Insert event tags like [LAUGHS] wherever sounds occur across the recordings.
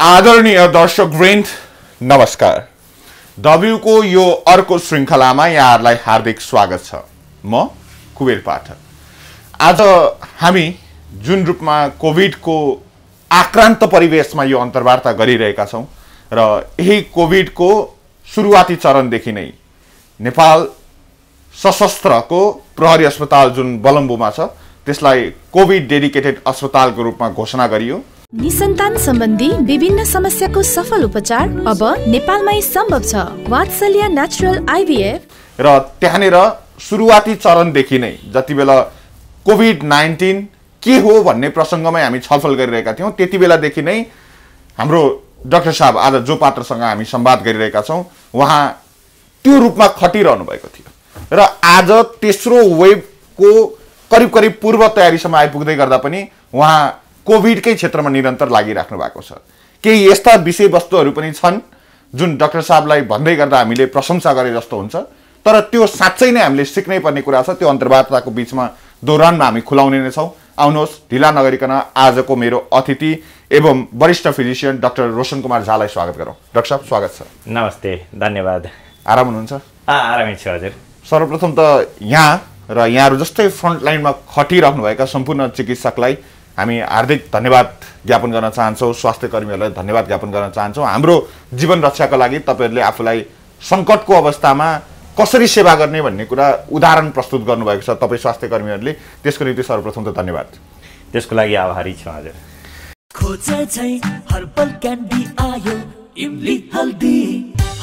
आदरणीय दर्शक वृन्द नमस्कार डब्ल्युको यो अर्को श्रृङ्खलामा यहाँहरूलाई हार्दिक स्वागत छ म कुबेर पाठक आज हामी जुन रूपमा कोभिडको आक्रान्त परिवेशमा यो अन्तर्वार्ता गरिरहेका छौँ र यही कोभिडको सुरुवाती चरणदेखि नै नेपाल सशस्त्रको प्रहरी अस्पताल जुन बलम्बुमा छ त्यसलाई कोभिड डेडिकेटेड अस्पतालको रूपमा घोषणा गरियो निसन्तान सम्बन्धी विभिन्न समस्याको सफल उपचार अब नेपालमै सम्भव छ वात्सल्य नेचुरल आइभीएफ र त्यहाँनिर सुरुवाती चरणदेखि नै जति बेला कोभिड नाइन्टिन के हो भन्ने प्रसङ्गमै हामी छलफल गरिरहेका थियौँ त्यति बेलादेखि नै हाम्रो डाक्टर साहब आज जो पात्रसँग हामी सम्वाद गरिरहेका छौँ उहाँ त्यो रूपमा खटिरहनु भएको थियो र आज तेस्रो वेबको करिब करिब पूर्व तयारीसम्म आइपुग्दै गर्दा पनि उहाँ कोभिडकै क्षेत्रमा निरन्तर लागिराख्नु भएको छ केही यस्ता विषयवस्तुहरू पनि छन् जुन डाक्टर साहबलाई भन्दै गर्दा हामीले प्रशंसा गरे जस्तो हुन्छ तर त्यो साँच्चै नै हामीले सिक्नै पर्ने कुरा छ त्यो अन्तर्वार्ताको बिचमा दौरानमा हामी खुलाउने नै छौँ आउनुहोस् ढिला नगरिकन आजको मेरो अतिथि एवं वरिष्ठ फिजिसियन डाक्टर रोशन कुमार झालाई स्वागत गरौँ डाक्टर साहब स्वागत छ नमस्ते धन्यवाद आराम हुनुहुन्छ आरामै छु हजुर सर्वप्रथम त यहाँ र यहाँहरू जस्तै फ्रन्ट लाइनमा भएका सम्पूर्ण चिकित्सकलाई हामी हार्दिक धन्यवाद ज्ञापन गर्न चाहन्छौँ स्वास्थ्य कर्मीहरूलाई धन्यवाद ज्ञापन गर्न चाहन्छौँ हाम्रो जीवन रक्षाको लागि तपाईँहरूले आफूलाई सङ्कटको अवस्थामा कसरी सेवा गर्ने भन्ने कुरा उदाहरण प्रस्तुत गर्नुभएको छ तपाईँ स्वास्थ्य कर्मीहरूले त्यसको निम्ति सर्वप्रथम त धन्यवाद त्यसको लागि आभारी छु हजुर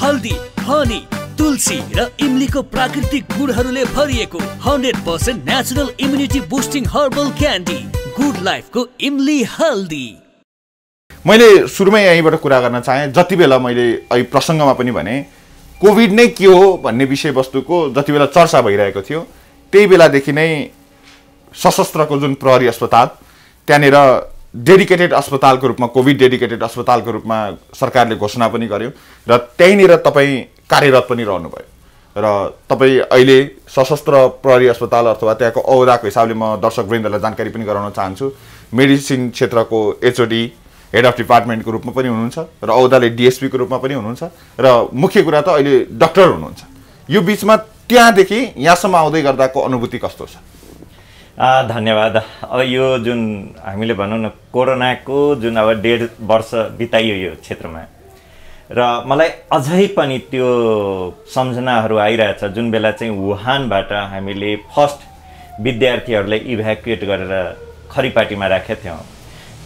हल्दी हनी तुलसी र इमलीको प्राकृतिक गुणहरूले भरिएको hundred percent natural immunity boosting herbal candy good लाइफको इमली हल्दी मैले सुरुमै यहीँबाट कुरा गर्न चाहेँ जति बेला मैले अहिले प्रसङ्गमा पनि भने कोभिड नै के हो भन्ने विषयवस्तुको जति बेला चर्चा भइरहेको थियो त्यही बेलादेखि नै सशस्त्रको जुन प्रहरी अस्पताल त्यहाँनिर डेडिकेटेड अस्पतालको रूपमा कोभिड डेडिकेटेड अस्पतालको रूपमा सरकारले घोषणा पनि गर्यो र त्यहीँनिर तपाईँ कार्यरत पनि रहनुभयो र तपाईँ अहिले सशस्त्र प्रहरी अस्पताल अथवा त्यहाँको औदाको हिसाबले म दर्शक दर्शकवृन्दलाई जानकारी पनि गराउन चाहन्छु मेडिसिन क्षेत्रको एचओडी हेड अफ डिपार्टमेन्टको रूपमा पनि हुनुहुन्छ र औदाले डिएसपीको रूपमा पनि हुनुहुन्छ र मुख्य कुरा त अहिले डक्टर हुनुहुन्छ यो बिचमा त्यहाँदेखि यहाँसम्म आउँदै गर्दाको अनुभूति कस्तो छ धन्यवाद अब यो जुन हामीले भनौँ न कोरोनाको जुन अब डेढ वर्ष बिताइयो यो क्षेत्रमा र मलाई अझै पनि त्यो सम्झनाहरू आइरहेछ जुन बेला चाहिँ वुहानबाट हामीले फर्स्ट विद्यार्थीहरूलाई इभ्याकुएट गरेर खरिपाटीमा राखेका थियौँ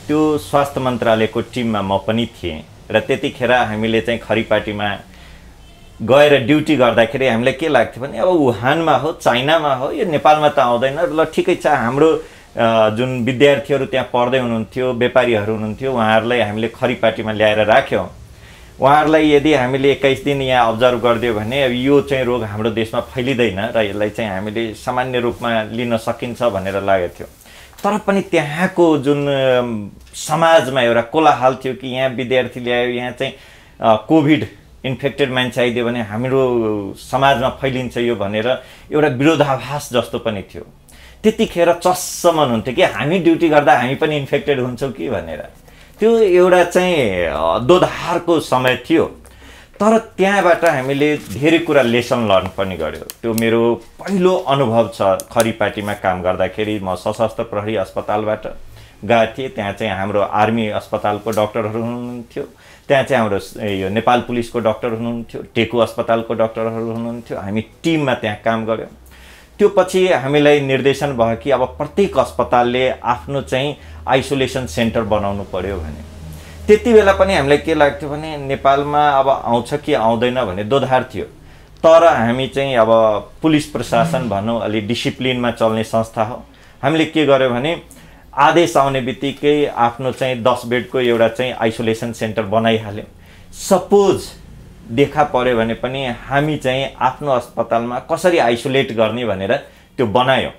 त्यो स्वास्थ्य मन्त्रालयको टिममा म पनि थिएँ र त्यतिखेर हामीले चाहिँ खरिपाटीमा गएर ड्युटी गर्दाखेरि हामीलाई के लाग्थ्यो भने अब वुहानमा हो चाइनामा हो यो नेपालमा त आउँदैन ल ठिकै छ हाम्रो जुन विद्यार्थीहरू त्यहाँ पढ्दै हुनुहुन्थ्यो व्यापारीहरू हुनुहुन्थ्यो उहाँहरूलाई हामीले खरिपाटीमा ल्याएर राख्यौँ उहाँहरूलाई यदि हामीले एक्काइस दिन यहाँ अब्जर्भ गरिदियो भने अब यो चाहिँ रोग हाम्रो देशमा फैलिँदैन र यसलाई चाहिँ हामीले सामान्य रूपमा लिन सकिन्छ भनेर लागेको थियो तर पनि त्यहाँको जुन समाजमा एउटा कोलाहाल थियो कि यहाँ विद्यार्थी ल्यायो यहाँ चाहिँ कोभिड इन्फेक्टेड मान्छे आइदियो भने हाम्रो समाजमा फैलिन्छ यो भनेर एउटा विरोधाभास जस्तो पनि थियो त्यतिखेर चस्समन हुन्थ्यो कि हामी ड्युटी गर्दा हामी पनि इन्फेक्टेड हुन्छौँ कि भनेर त्यो एउटा चाहिँ दोधारको समय थियो तर त्यहाँबाट हामीले धेरै कुरा लेसन लर्न पनि गऱ्यो त्यो मेरो पहिलो अनुभव छ खरी काम गर्दाखेरि म सशस्त्र प्रहरी अस्पतालबाट गएको थिएँ त्यहाँ चाहिँ हाम्रो आर्मी अस्पतालको डक्टरहरू हुनुहुन्थ्यो त्यहाँ चाहिँ हाम्रो यो नेपाल पुलिसको डक्टर हुनुहुन्थ्यो टेकु अस्पतालको डक्टरहरू हुनुहुन्थ्यो हामी टिममा त्यहाँ काम गऱ्यौँ त्यो पछि हामीलाई निर्देशन भयो कि अब प्रत्येक अस्पतालले आफ्नो चाहिँ आइसोलेसन सेन्टर बनाउनु पर्यो भने त्यति बेला पनि हामीलाई के लाग्थ्यो भने नेपालमा अब आउँछ कि आउँदैन भने दोधार थियो तर हामी चाहिँ अब पुलिस प्रशासन भनौँ अलि डिसिप्लिनमा चल्ने संस्था हो हामीले के गर्यो भने आदेश आउने बित्तिकै आफ्नो चाहिँ दस बेडको एउटा चाहिँ आइसोलेसन सेन्टर बनाइहाल्यौँ सपोज देखा पर्यो भने पनि हामी चाहिँ आफ्नो अस्पतालमा कसरी आइसोलेट गर्ने भनेर त्यो बनायो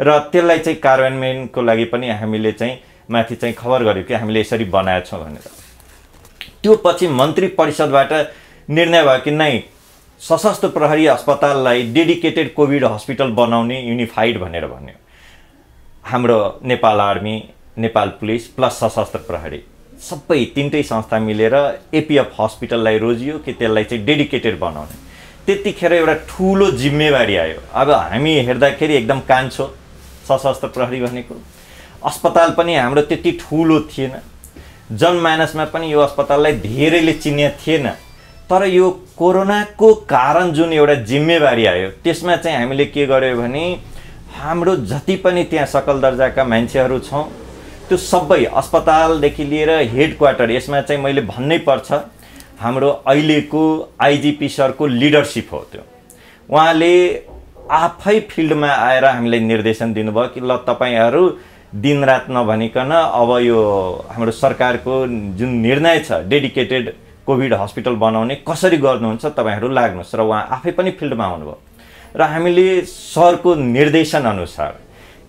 र त्यसलाई चाहिँ कार्यान्वयनको लागि पनि हामीले चाहिँ माथि चाहिँ खबर गऱ्यौँ कि हामीले यसरी बनाएछौँ भनेर त्यो पछि मन्त्री परिषदबाट निर्णय भयो कि नै सशस्त्र प्रहरी अस्पताललाई डेडिकेटेड कोभिड हस्पिटल बनाउने युनिफाइड भनेर भन्यो हाम्रो Nepal army Nepal police plus सशस्त्र प्रहरी सबै तिनटै संस्था मिलेर एपिएफ हस्पिटललाई रोजियो कि त्यसलाई चाहिँ डेडिकेटेड बनाउने त्यतिखेर एउटा ठुलो जिम्मेवारी आयो अब हामी हेर्दाखेरि एकदम कान्छो सशस्त्र प्रहरी भनेको अस्पताल पनि हाम्रो त्यति ठुलो थिएन जनमानसमा पनि यो अस्पताललाई धेरैले चिन्ने थिएन तर यो कोरोनाको कारण जुन एउटा जिम्मेवारी आयो त्यसमा चाहिँ हामीले के गर्यो भने हाम्रो जति पनि त्यहाँ सकल दर्जाका मान्छेहरू छौँ त्यो सबै अस्पतालदेखि लिएर हेड क्वार्टर यसमा चाहिँ मैले भन्नै पर्छ हाम्रो अहिलेको आइजिपी सरको लिडरसिप हो त्यो उहाँले आफै फिल्डमा आएर हामीलाई निर्देशन दिनुभयो कि ल तपाईँहरू दिनरात नभनिकन अब यो हाम्रो सरकारको जुन निर्णय छ डेडिकेटेड कोभिड हस्पिटल बनाउने कसरी गर्नुहुन्छ तपाईँहरू लाग्नुहोस् र उहाँ आफै पनि फिल्डमा आउनुभयो र हामीले सरको निर्देशन अनुसार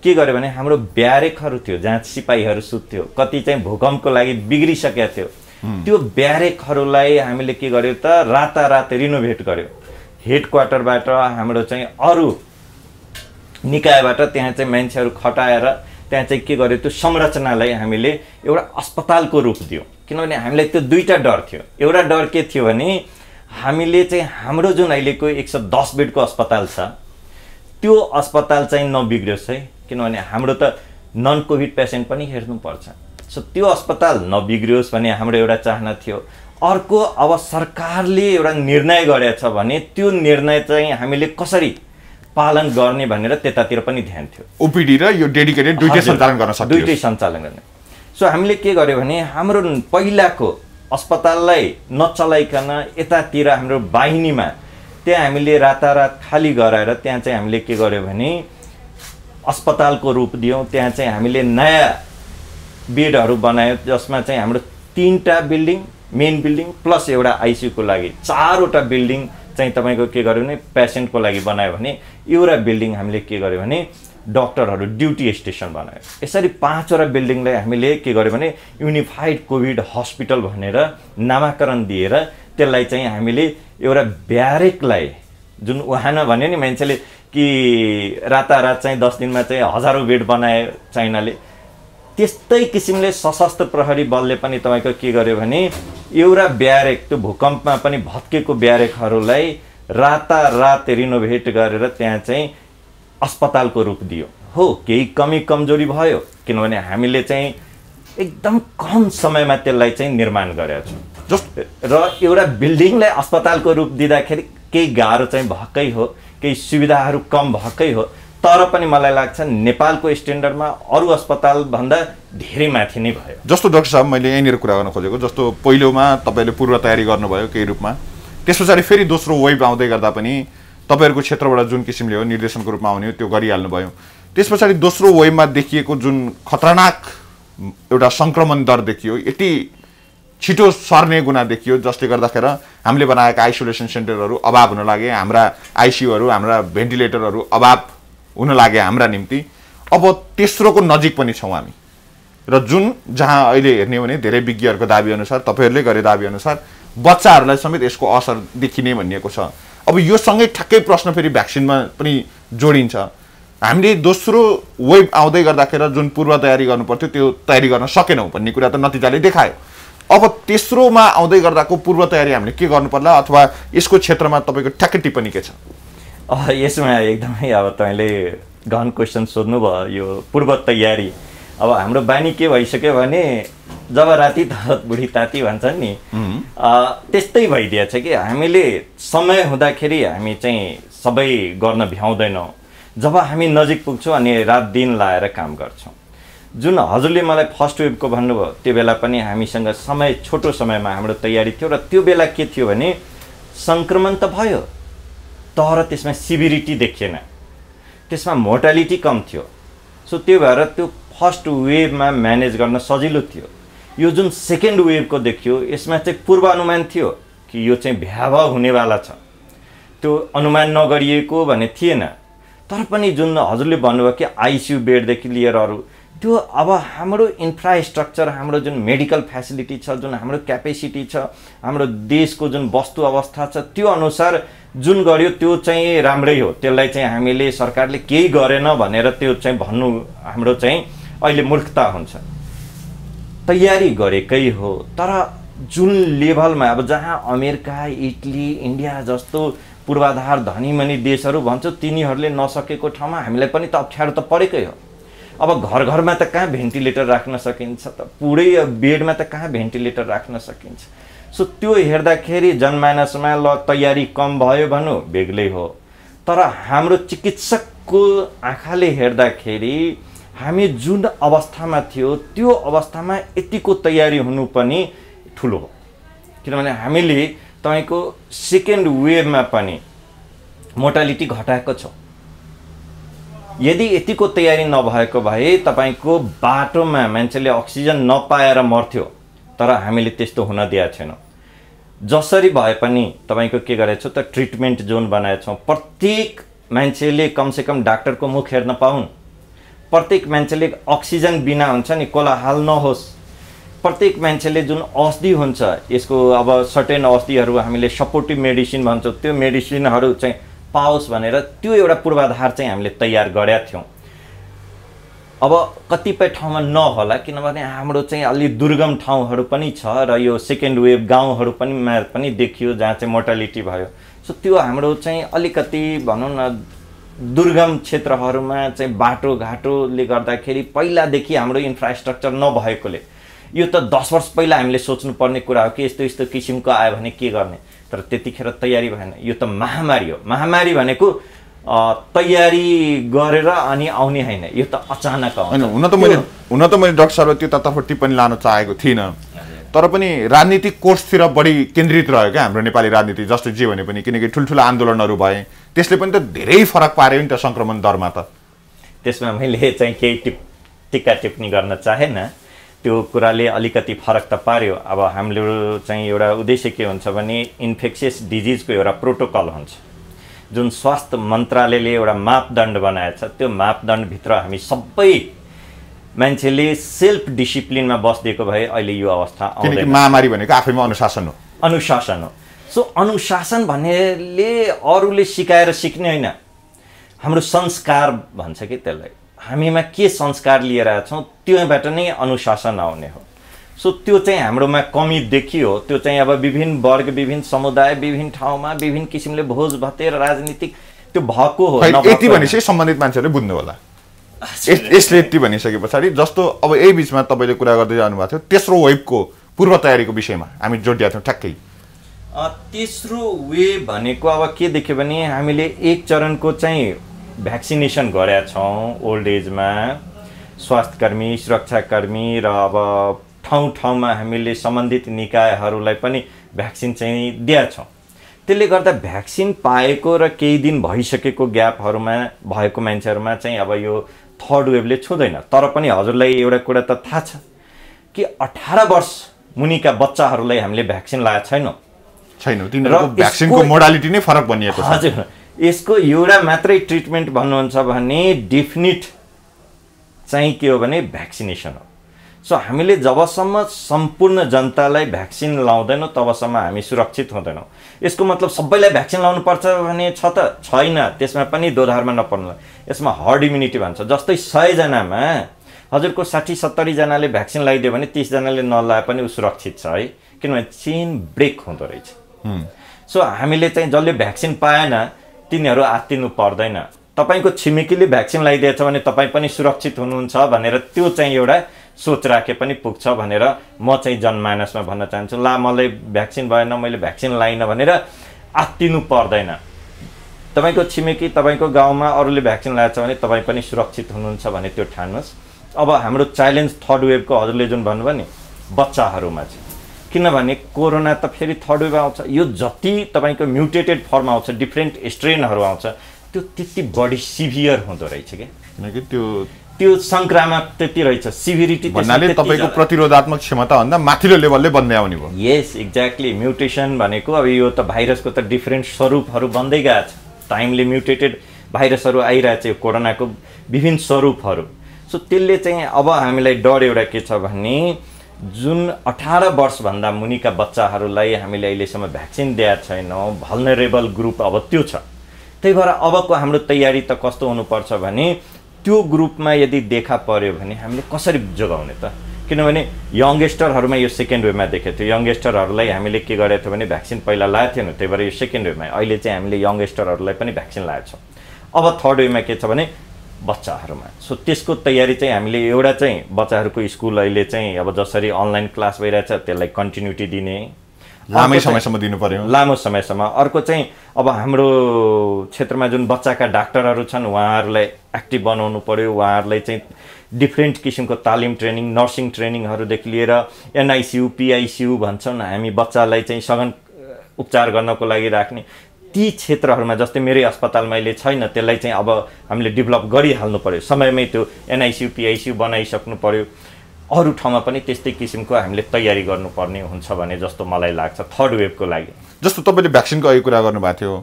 के गर्यो भने हाम्रो ब्यारेकहरू थियो जहाँ सिपाहीहरू सुत्थ्यो कति चाहिँ भूकम्पको लागि बिग्रिसकेको थियो त्यो ब्यारेकहरूलाई हामीले के गर्यो त रातारात रिनोभेट गर्यो हेड क्वार्टरबाट हाम्रो चाहिँ अरू निकायबाट त्यहाँ चाहिँ मान्छेहरू खटाएर त्यहाँ चाहिँ के गर्यो त्यो संरचनालाई हामीले एउटा अस्पतालको रूप दियो किनभने हामीलाई त्यो दुईवटा डर थियो एउटा डर के थियो भने हामीले चाहिँ हाम्रो जुन अहिलेको एक सौ दस बेडको अस्पताल छ त्यो अस्पताल चाहिँ नबिग्रियोस् है किनभने हाम्रो त नन कोभिड पेसेन्ट पनि हेर्नुपर्छ सो त्यो अस्पताल नबिग्रियोस् भन्ने हाम्रो एउटा चाहना थियो अर्को अब सरकारले एउटा निर्णय गरेछ भने त्यो निर्णय चाहिँ हामीले कसरी पालन गर्ने भनेर त्यतातिर पनि ध्यान थियो ओपिडी र यो डेडिकेटेड दुइटै सञ्चालन गर्न सक्छ दुइटै सञ्चालन गर्ने सो हामीले के गर्यो भने हाम्रो पहिलाको अस्पताललाई नचलाइकन यतातिर हाम्रो बाहिनीमा त्यहाँ हामीले रातारात खाली गराएर त्यहाँ चाहिँ हामीले के गर्यो भने अस्पतालको रूप दियौँ त्यहाँ चाहिँ हामीले नयाँ बेडहरू बनायौँ जसमा चाहिँ हाम्रो तिनवटा बिल्डिङ मेन बिल्डिङ प्लस एउटा आइसियुको लागि चारवटा बिल्डिङ चाहिँ तपाईँको के गर्यो भने पेसेन्टको लागि बनायो भने एउटा बिल्डिङ हामीले के गर्यो भने डक्टरहरू ड्युटी स्टेसन बनायो यसरी पाँचवटा बिल्डिङलाई हामीले के गर्यो भने युनिफाइड कोभिड हस्पिटल भनेर नामाकरण दिएर त्यसलाई चाहिँ हामीले एउटा ब्यारेकलाई जुन उहाँन भन्यो नि मान्छेले कि रातारात चाहिँ दस दिनमा चाहिँ हजारौँ बेड बनाए चाइनाले त्यस्तै किसिमले सशस्त्र प्रहरी बलले पनि तपाईँको के गर्यो भने एउटा ब्यारेक त्यो भूकम्पमा पनि भत्केको ब्यारेकहरूलाई रातारात रिनोभेट गरेर त्यहाँ चाहिँ अस्पतालको रूप दियो हो केही कमी कमजोरी भयो किनभने हामीले चाहिँ एकदम कम समयमा त्यसलाई चाहिँ निर्माण गरेका छौँ जस्तो र एउटा बिल्डिङलाई अस्पतालको रूप दिँदाखेरि केही गाह्रो चाहिँ भक्कै हो केही सुविधाहरू कम भएकै हो तर पनि मलाई लाग्छ नेपालको स्ट्यान्डर्डमा अरू अस्पतालभन्दा धेरै माथि नै भयो जस्तो डाक्टर साहब मैले यहीँनिर कुरा गर्न खोजेको जस्तो पहिलोमा तपाईँले पूर्व तयारी गर्नुभयो केही रूपमा त्यस पछाडि फेरि दोस्रो वेब आउँदै गर्दा पनि तपाईँहरूको क्षेत्रबाट जुन किसिमले हो निर्देशनको रूपमा आउने हो त्यो गरिहाल्नुभयो त्यस पछाडि दोस्रो वेबमा देखिएको जुन खतरनाक एउटा सङ्क्रमण दर देखियो यति छिटो सर्ने गुना देखियो जसले गर्दाखेरि हामीले बनाएका आइसोलेसन सेन्टरहरू अभाव हुन लागे हाम्रा आइसियुहरू हाम्रा भेन्टिलेटरहरू अभाव हुन लागे हाम्रा निम्ति अब तेस्रोको नजिक पनि छौँ हामी र जुन जहाँ अहिले हेर्ने हो भने धेरै विज्ञहरूको अनुसार तपाईँहरूले गरे दाबी अनुसार बच्चाहरूलाई समेत यसको असर देखिने भनिएको छ अब यो सँगै ठ्याक्कै प्रश्न फेरि भ्याक्सिनमा पनि जोडिन्छ हामीले दोस्रो वेब आउँदै गर्दाखेरि जुन पूर्व तयारी गर्नु पर्थ्यो त्यो तयारी गर्न सकेनौँ भन्ने कुरा त नतिजाले देखायो अब तेस्रोमा आउँदै गर्दाको पूर्व तयारी हामीले के गर्नुपर्ला अथवा यसको क्षेत्रमा तपाईँको ठ्याक्कै टिप्पणी के छ यसमा एकदमै अब तपाईँले गहन क्वेसन सोध्नुभयो यो पूर्व तयारी अब हाम्रो बानी के भइसक्यो भने जब राति धरत बुढी ताती भन्छन् नि त्यस्तै भइदिएछ कि हामीले समय हुँदाखेरि हामी चाहिँ सबै गर्न भ्याउँदैनौँ जब हामी नजिक पुग्छौँ अनि रात दिन लाएर काम गर्छौँ जुन हजुरले मलाई फर्स्ट वेभको भन्नुभयो त्यो बेला पनि हामीसँग समय छोटो समयमा हाम्रो तयारी थियो र त्यो बेला के थियो भने सङ्क्रमण त भयो तर त्यसमा सिभिरिटी देखिएन त्यसमा मोर्टालिटी कम थियो सो त्यो भएर त्यो फर्स्ट वेभमा म्यानेज गर्न सजिलो थियो यो जुन सेकेन्ड वेभको देखियो यसमा चाहिँ पूर्वानुमान थियो कि यो चाहिँ भ्याव हुनेवाला छ त्यो अनुमान नगरिएको भने थिएन तर पनि जुन हजुरले भन्नुभयो कि आइसियु बेडदेखि लिएर अरू त्यो अब हाम्रो इन्फ्रास्ट्रक्चर हाम्रो जुन मेडिकल फेसिलिटी छ जुन हाम्रो क्यापेसिटी छ हाम्रो देशको जुन वस्तु अवस्था छ त्यो अनुसार जुन गर्यो त्यो चाहिँ राम्रै हो त्यसलाई चाहिँ हामीले सरकारले केही गरेन भनेर त्यो चाहिँ भन्नु हाम्रो चाहिँ अहिले मूर्खता हुन्छ तयारी गरेकै हो तर जुन लेभलमा अब जहाँ अमेरिका इटली इन्डिया जस्तो पूर्वाधार धनीमनी देशहरू भन्छ तिनीहरूले नसकेको ठाउँमा हामीलाई पनि त अप्ठ्यारो त परेकै हो अब घर घरमा त कहाँ भेन्टिलेटर राख्न सकिन्छ त पुरै बेडमा त कहाँ भेन्टिलेटर राख्न सकिन्छ सो त्यो हेर्दाखेरि जनमानसमा ल तयारी कम भयो भनौँ बेग्लै हो तर हाम्रो चिकित्सकको आँखाले हेर्दाखेरि हामी जुन अवस्थामा थियो त्यो अवस्थामा यतिको तयारी हुनु पनि ठुलो हो किनभने हामीले तपाईँको सेकेन्ड वेभमा पनि मोर्टालिटी घटाएको छौँ यदि यतिको तयारी नभएको भए तपाईँको बाटोमा मान्छेले अक्सिजन नपाएर मर्थ्यो तर हामीले त्यस्तो हुन दिएको छैनौँ जसरी भए पनि तपाईँको के गरेको छौँ त ट्रिटमेन्ट जोन बनाएको छौँ प्रत्येक मान्छेले कमसेकम डाक्टरको मुख हेर्न पाउन् प्रत्येक मान्छेले अक्सिजन बिना हुन्छ नि कोलाहाल नहोस् प्रत्येक मान्छेले जुन औषधि हुन्छ यसको अब सर्टेन औषधिहरू हामीले सपोर्टिभ मेडिसिन भन्छौँ त्यो मेडिसिनहरू चाहिँ पाओस् भनेर त्यो एउटा पूर्वाधार चाहिँ हामीले तयार गरेका थियौँ अब कतिपय ठाउँमा नहोला किनभने हाम्रो चाहिँ अलि दुर्गम ठाउँहरू पनि छ र यो सेकेन्ड वेभ गाउँहरू पनिमा पनि देखियो जहाँ चाहिँ मोर्टालिटी भयो सो त्यो हाम्रो चाहिँ अलिकति भनौँ न दुर्गम क्षेत्रहरूमा चाहिँ बाटोघाटोले गर्दाखेरि पहिलादेखि हाम्रो इन्फ्रास्ट्रक्चर नभएकोले यो त दस वर्ष पहिला हामीले सोच्नुपर्ने कुरा हो कि यस्तो यस्तो किसिमको आयो भने के गर्ने तर त्यतिखेर तयारी भएन यो त महामारी हो महामारी भनेको तयारी गरेर अनि आउने होइन यो त अचानक होइन हुन त मैले हुन त मैले डक्टर साहब त्यतातर्फ टिप्पणी लान चाहेको थिइनँ तर पनि राजनीतिक कोर्सतिर बढी केन्द्रित रह्यो क्या हाम्रो नेपाली राजनीति जस्तो जे भने पनि किनकि ठुल्ठुलो आन्दोलनहरू भए त्यसले पनि त धेरै फरक पार्यो नि त सङ्क्रमण दरमा त त्यसमा मैले चाहिँ केही टिप टिका टिप्पणी गर्न चाहेन त्यो कुराले अलिकति फरक त पार्यो अब हाम्रो चाहिँ एउटा उद्देश्य के हुन्छ भने इन्फेक्सियस डिजिजको एउटा प्रोटोकल हुन्छ जुन स्वास्थ्य मन्त्रालयले एउटा मापदण्ड बनाएछ त्यो मापदण्डभित्र हामी सबै मान्छेले सेल्फ डिसिप्लिनमा बसिदिएको भए अहिले यो अवस्था महामारी भनेको आफैमा अनुशासन हो अनुशासन हो सो अनुशासन भन्नेले अरूले सिकाएर सिक्ने होइन हाम्रो संस्कार भन्छ कि त्यसलाई हामीमा के संस्कार लिएर छौँ त्योबाट नै अनुशासन आउने हो सो त्यो चाहिँ हाम्रोमा कमी देखियो त्यो चाहिँ अब विभिन्न वर्ग विभिन्न समुदाय विभिन्न ठाउँमा विभिन्न किसिमले भोज भतेर राजनीतिक त्यो भएको हो यति भनेपछि सम्बन्धित मान्छेहरूले बुझ्नु होला यसले यति भनिसके पछाडि जस्तो अब यही बिचमा तपाईँले कुरा गर्दै जानुभएको थियो तेस्रो वेबको पूर्व तयारीको विषयमा हामी जोडिया थियौँ ठ्याक्कै तेस्रो वे भनेको अब के देख्यो भने हामीले एक चरणको चाहिँ भ्याक्सिनेसन गरेका छौँ ओल्ड एजमा स्वास्थ्यकर्मी सुरक्षाकर्मी र अब ठाउँ ठाउँमा हामीले सम्बन्धित निकायहरूलाई पनि भ्याक्सिन चाहिँ दिएका छौँ त्यसले गर्दा भ्याक्सिन पाएको र केही दिन भइसकेको ग्यापहरूमा भएको मान्छेहरूमा चाहिँ अब यो थर्ड वेभले छुँदैन तर पनि हजुरलाई एउटा कुरा त थाहा छ कि अठार वर्ष मुनिका बच्चाहरूलाई हामीले भ्याक्सिन लगाएको छैनौँ छैनौँ तिनीहरूको भ्याक्सिनको मोडालिटी नै फरक बनिएको छ हजुर यसको एउटा मात्रै ट्रिटमेन्ट भन्नुहुन्छ भने डेफिनेट चाहिँ के हो भने भ्याक्सिनेसन हो सो हामीले जबसम्म सम्पूर्ण जनतालाई भ्याक्सिन लाउँदैनौँ तबसम्म हामी सुरक्षित हुँदैनौँ यसको मतलब सबैलाई भ्याक्सिन लाउनु पर्छ भने छ त छैन त्यसमा पनि दोधारमा नपर्नु यसमा हर्ड इम्युनिटी भन्छ जस्तै सयजनामा हजुरको साठी सत्तरीजनाले भ्याक्सिन लगाइदियो भने तिसजनाले नलाए पनि ऊ सुरक्षित छ है किनभने चेन ब्रेक हुँदो रहेछ सो हामीले चाहिँ जसले भ्याक्सिन पाएन तिनीहरू आत्तिनु पर्दैन तपाईँको छिमेकीले भ्याक्सिन लगाइदिएछ भने तपाईँ पनि सुरक्षित हुनुहुन्छ भनेर त्यो चाहिँ एउटा सोच राखे पनि पुग्छ भनेर म चाहिँ जनमानसमा भन्न चाहन्छु ला मलाई भ्याक्सिन भएन मैले भ्याक्सिन लगाइनँ भनेर आत्तिनु पर्दैन तपाईँको छिमेकी तपाईँको गाउँमा अरूले भ्याक्सिन लगाएछ भने तपाईँ पनि सुरक्षित हुनुहुन्छ भने त्यो ठान्नुहोस् अब हाम्रो च्यालेन्ज थर्ड वेभको हजुरले जुन भन्नुभयो नि बच्चाहरूमा चाहिँ किनभने कोरोना त फेरि थर्ड वेभ आउँछ यो जति तपाईँको म्युटेटेड फर्म आउँछ डिफ्रेन्ट स्ट्रेनहरू आउँछ त्यो त्यति बढी सिभियर हुँदो रहेछ क्या किनकि त्यो त्यो सङ्क्रामक त्यति रहेछ सिभिरिटी भन्नाले तपाईँको प्रतिरोधात्मक क्षमताभन्दा माथिल्लो लेभलले बन्दै आउने भयो यस एक्ज्याक्टली म्युटेसन भनेको अब यो त भाइरसको त डिफ्रेन्ट स्वरूपहरू बन्दै गएको छ टाइमले म्युटेटेड भाइरसहरू आइरहेछ यो कोरोनाको विभिन्न स्वरूपहरू सो त्यसले चाहिँ अब हामीलाई डर एउटा के छ भने जुन अठार वर्षभन्दा मुनिका बच्चाहरूलाई हामीले अहिलेसम्म भ्याक्सिन दिएका छैनौँ भल्नरेबल ग्रुप अब त्यो छ त्यही भएर अबको हाम्रो तयारी त कस्तो हुनुपर्छ भने त्यो ग्रुपमा यदि देखा पर्यो भने हामीले कसरी जोगाउने त किनभने यङ्गेस्टरहरूमा यो सेकेन्ड वेमा देखेको थियो यङ्गेस्टरहरूलाई हामीले के गरेको थियो भने भ्याक्सिन पहिला लगाएको थिएन त्यही भएर यो सेकेन्ड वेमा अहिले चाहिँ हामीले यङ्गेस्टरहरूलाई पनि भ्याक्सिन लगाएको छौँ अब थर्ड वेमा के छ भने बच्चाहरूमा सो त्यसको तयारी चाहिँ हामीले एउटा चाहिँ बच्चाहरूको स्कुल अहिले चाहिँ अब जसरी अनलाइन क्लास भइरहेछ त्यसलाई कन्टिन्युटी दिने लामै समयसम्म दिनु पर्यो लामो समयसम्म अर्को चाहिँ अब हाम्रो क्षेत्रमा जुन बच्चाका डाक्टरहरू छन् उहाँहरूलाई एक्टिभ बनाउनु पऱ्यो उहाँहरूलाई चाहिँ डिफ्रेन्ट किसिमको तालिम ट्रेनिङ नर्सिङ ट्रेनिङहरूदेखि लिएर एनआइसियु पिआइसियु भन्छौँ हामी बच्चालाई चाहिँ सघन उपचार गर्नको लागि राख्ने ती क्षेत्रहरूमा जस्तै मेरै अस्पतालमा अहिले छैन त्यसलाई चाहिँ अब हामीले डेभलप गरिहाल्नु पऱ्यो समयमै त्यो एनआइसियु पिआइसियु बनाइसक्नु पऱ्यो अरू ठाउँमा पनि त्यस्तै किसिमको हामीले तयारी गर्नुपर्ने हुन्छ भने जस्तो मलाई लाग्छ थर्ड वेभको लागि जस्तो तपाईँले भ्याक्सिनको अघि कुरा गर्नुभएको थियो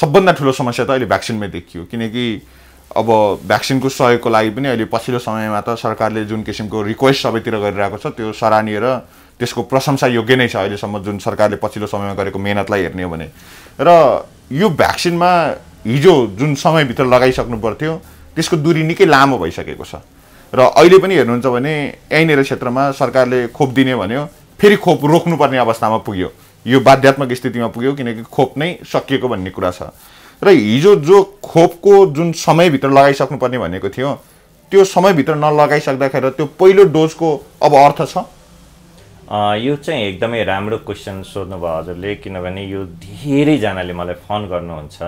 सबभन्दा ठुलो समस्या त अहिले भ्याक्सिनमै देखियो किनकि अब भ्याक्सिनको सहयोगको लागि पनि अहिले पछिल्लो समयमा त सरकारले जुन किसिमको रिक्वेस्ट सबैतिर गरिरहेको छ त्यो सराहनीय र त्यसको प्रशंसा योग्य नै छ अहिलेसम्म जुन सरकारले पछिल्लो समयमा गरेको मेहनतलाई हेर्ने हो भने र यो भ्याक्सिनमा हिजो जुन समयभित्र लगाइसक्नु पर्थ्यो त्यसको दुरी निकै लामो भइसकेको छ र अहिले पनि हेर्नुहुन्छ भने यहीँनिर क्षेत्रमा सरकारले खोप दिने भन्यो फेरि खोप रोक्नुपर्ने अवस्थामा पुग्यो यो बाध्यात्मक स्थितिमा पुग्यो किनकि खोप नै सकिएको भन्ने कुरा छ र हिजो जो खोपको जुन समयभित्र लगाइसक्नुपर्ने भनेको थियो त्यो समयभित्र नलगाइसक्दाखेरि त्यो पहिलो डोजको अब अर्थ छ यो चाहिँ एकदमै राम्रो क्वेसन सोध्नुभयो हजुरले किनभने यो धेरैजनाले मलाई फोन गर्नुहुन्छ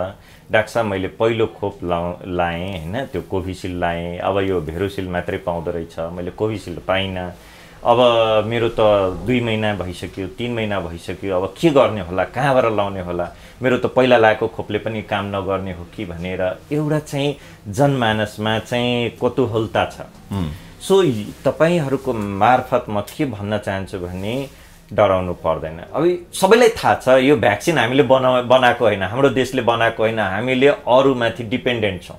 डाक्टर साहब मैले पहिलो खोप लाउ लाएँ होइन त्यो कोभिसिल्ड लाएँ अब यो भेरोसिल्ड मात्रै पाउँदो रहेछ मैले कोभिसिल्ड पाइनँ अब मेरो त दुई महिना भइसक्यो तिन महिना भइसक्यो अब के गर्ने होला कहाँबाट लाउने होला मेरो त पहिला लगाएको खोपले पनि काम नगर्ने हो कि भनेर एउटा चाहिँ जनमानसमा चाहिँ कतुहलता छ सो तपाईँहरूको मार्फत म के भन्न चाहन्छु भने डराउनु पर्दैन अब सबैलाई थाहा छ यो भ्याक्सिन हामीले बना बनाएको होइन हाम्रो देशले बनाएको होइन हामीले अरूमाथि डिपेन्डेन्ट छौँ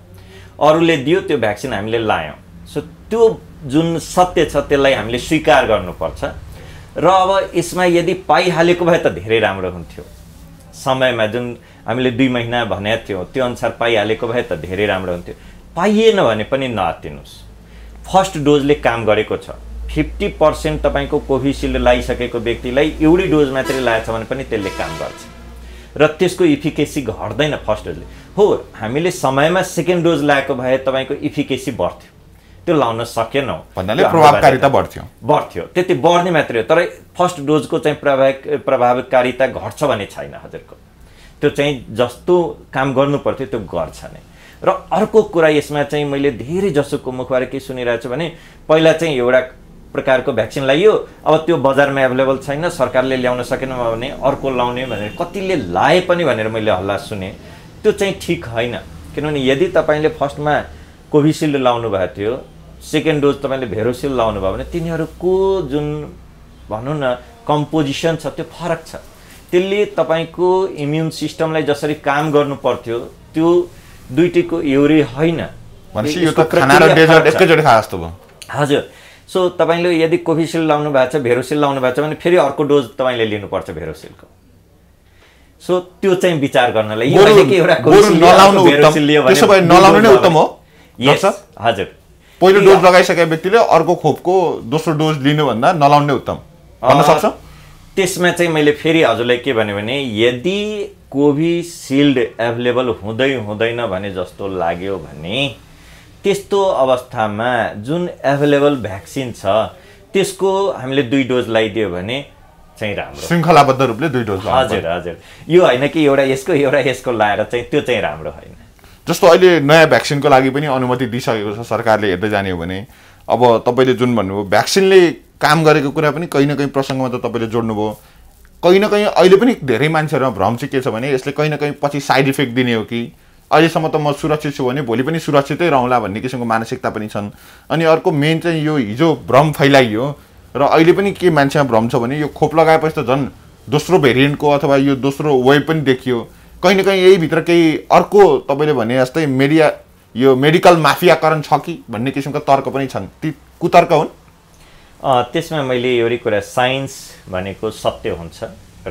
अरूले दियो त्यो भ्याक्सिन हामीले लायौँ सो त्यो जुन सत्य छ त्यसलाई हामीले स्वीकार गर्नुपर्छ र अब यसमा यदि पाइहालेको भए त धेरै राम्रो हुन्थ्यो समयमा जुन हामीले दुई महिना भनेको थियौँ त्यो अनुसार पाइहालेको भए त धेरै राम्रो हुन्थ्यो पाइएन भने पनि नआतिनुहोस् फर्स्ट डोजले काम गरेको छ फिफ्टी पर्सेन्ट तपाईँको कोभिसिल्ड लगाइसकेको व्यक्तिलाई एउटै डोज मात्रै लगाएछ भने पनि त्यसले काम गर्छ र त्यसको इफिकेसी घट्दैन फर्स्ट डोजले हो हामीले समयमा सेकेन्ड डोज लगाएको भए तपाईँको इफिकेसी बढ्थ्यो त्यो लाउन सकेनौँ भन्नाले प्रभावकारिता बढ्थ्यो बढ्थ्यो त्यति बढ्ने मात्रै हो तर फर्स्ट डोजको चाहिँ प्रभाव प्रभावकारिता घट्छ भने छैन हजुरको त्यो चाहिँ जस्तो काम गर्नु पर्थ्यो त्यो गर्छ नै र अर्को कुरा यसमा चाहिँ मैले धेरै जसोको मुखबाट के सुनिरहेको छु भने पहिला चाहिँ एउटा प्रकारको भ्याक्सिन लगाइयो अब त्यो बजारमा एभाइलेबल छैन सरकारले ल्याउन सकेन भने अर्को लाउने भनेर कतिले लाए पनि भनेर मैले हल्ला सुने त्यो चाहिँ ठिक होइन किनभने यदि तपाईँले फर्स्टमा कोभिसिल्ड लाउनु भएको थियो सेकेन्ड डोज तपाईँले भेरोसिल्ड लाउनुभयो भने तिनीहरूको जुन भनौँ न कम्पोजिसन छ त्यो फरक छ त्यसले तपाईँको इम्युन सिस्टमलाई जसरी काम गर्नु पर्थ्यो त्यो दुइटैको एउटै होइन हजुर सो तपाईँले यदि कोभिसिल्ड लाउनु भएको छ भेरोसिल लाउनु भएको छ भने फेरि अर्को डोज तपाईँले लिनुपर्छ भेरोसिलको सो त्यो चाहिँ विचार गर्नलाई हजुर पहिलो डोज लगाइसकेका व्यक्तिले अर्को खोपको दोस्रो डोज लिनुभन्दा नलाउने उत्तम भन्न सक्छ त्यसमा चाहिँ मैले फेरि हजुरलाई के भने यदि कोभिसिल्ड एभाइलेबल हुँदै हुँदैन भने जस्तो लाग्यो भने त्यस्तो अवस्थामा जुन एभाइलेबल भ्याक्सिन छ त्यसको हामीले दुई डोज लगाइदियो भने चाहिँ राम्रो श्रृङ्खलाबद्ध रूपले दुई डोज हजुर हजुर यो होइन कि एउटा यसको एउटा यसको लाएर चाहिँ त्यो चाहिँ राम्रो होइन जस्तो अहिले नयाँ भ्याक्सिनको लागि पनि अनुमति दिइसकेको छ सरकारले हेर्दै जाने हो भने अब तपाईँले जुन भन्नुभयो भ्याक्सिनले काम गरेको कुरा पनि कहीँ न कहीँ प्रसङ्गमा त तपाईँले जोड्नुभयो कहीँ न कहीँ अहिले पनि धेरै मान्छेहरूमा भ्रम चाहिँ के छ भने यसले कहीँ न कहीँ पछि साइड इफेक्ट दिने हो कि अहिलेसम्म त म सुरक्षित छु भने भोलि पनि सुरक्षितै रहँला भन्ने किसिमको मानसिकता पनि छन् अनि अर्को मेन चाहिँ यो हिजो भ्रम फैलाइयो र अहिले पनि के मान्छेमा भ्रम छ भने यो खोप लगाएपछि त झन् दोस्रो भेरिएन्टको अथवा यो दोस्रो वेब पनि देखियो कहीँ न कहीँ यहीभित्र केही अर्को तपाईँले भने जस्तै मिडिया यो मेडिकल माफियाकरण छ कि भन्ने किसिमको तर्क पनि छन् ती कुतर्क हुन् त्यसमा मैले एउटै कुरा साइन्स भनेको सत्य हुन्छ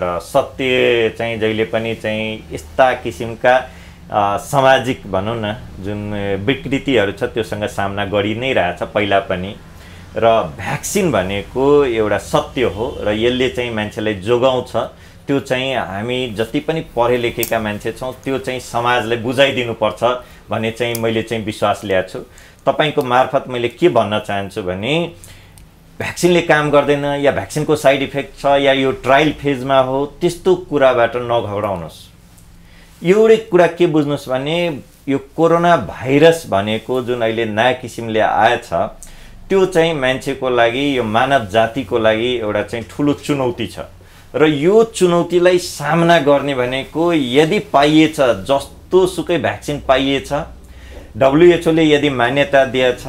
र सत्य चाहिँ जहिले पनि चाहिँ यस्ता किसिमका सामाजिक भनौँ न जुन विकृतिहरू छ त्योसँग सामना गरि नै रहेछ पहिला पनि र भ्याक्सिन भनेको एउटा सत्य हो र यसले चाहिँ मान्छेलाई जोगाउँछ त्यो चाहिँ हामी जति पनि पढे लेखेका मान्छे छौँ त्यो चाहिँ समाजलाई बुझाइदिनुपर्छ भन्ने चाहिँ मैले चाहिँ विश्वास ल्याएको छु तपाईँको मार्फत मैले के भन्न चाहन्छु भने भ्याक्सिनले काम गर्दैन या भ्याक्सिनको साइड इफेक्ट छ या यो ट्रायल फेजमा हो त्यस्तो कुराबाट नघबराउनुहोस् एउटै कुरा के बुझ्नुहोस् भने यो कोरोना भाइरस भनेको जुन अहिले नयाँ किसिमले आएछ त्यो चाहिँ मान्छेको लागि यो मानव जातिको लागि एउटा चाहिँ ठुलो चुनौती छ र यो चुनौतीलाई सामना गर्ने भनेको यदि पाइएछ जस्तो सुकै भ्याक्सिन पाइएछ डब्लुएचओले यदि मान्यता दिएछ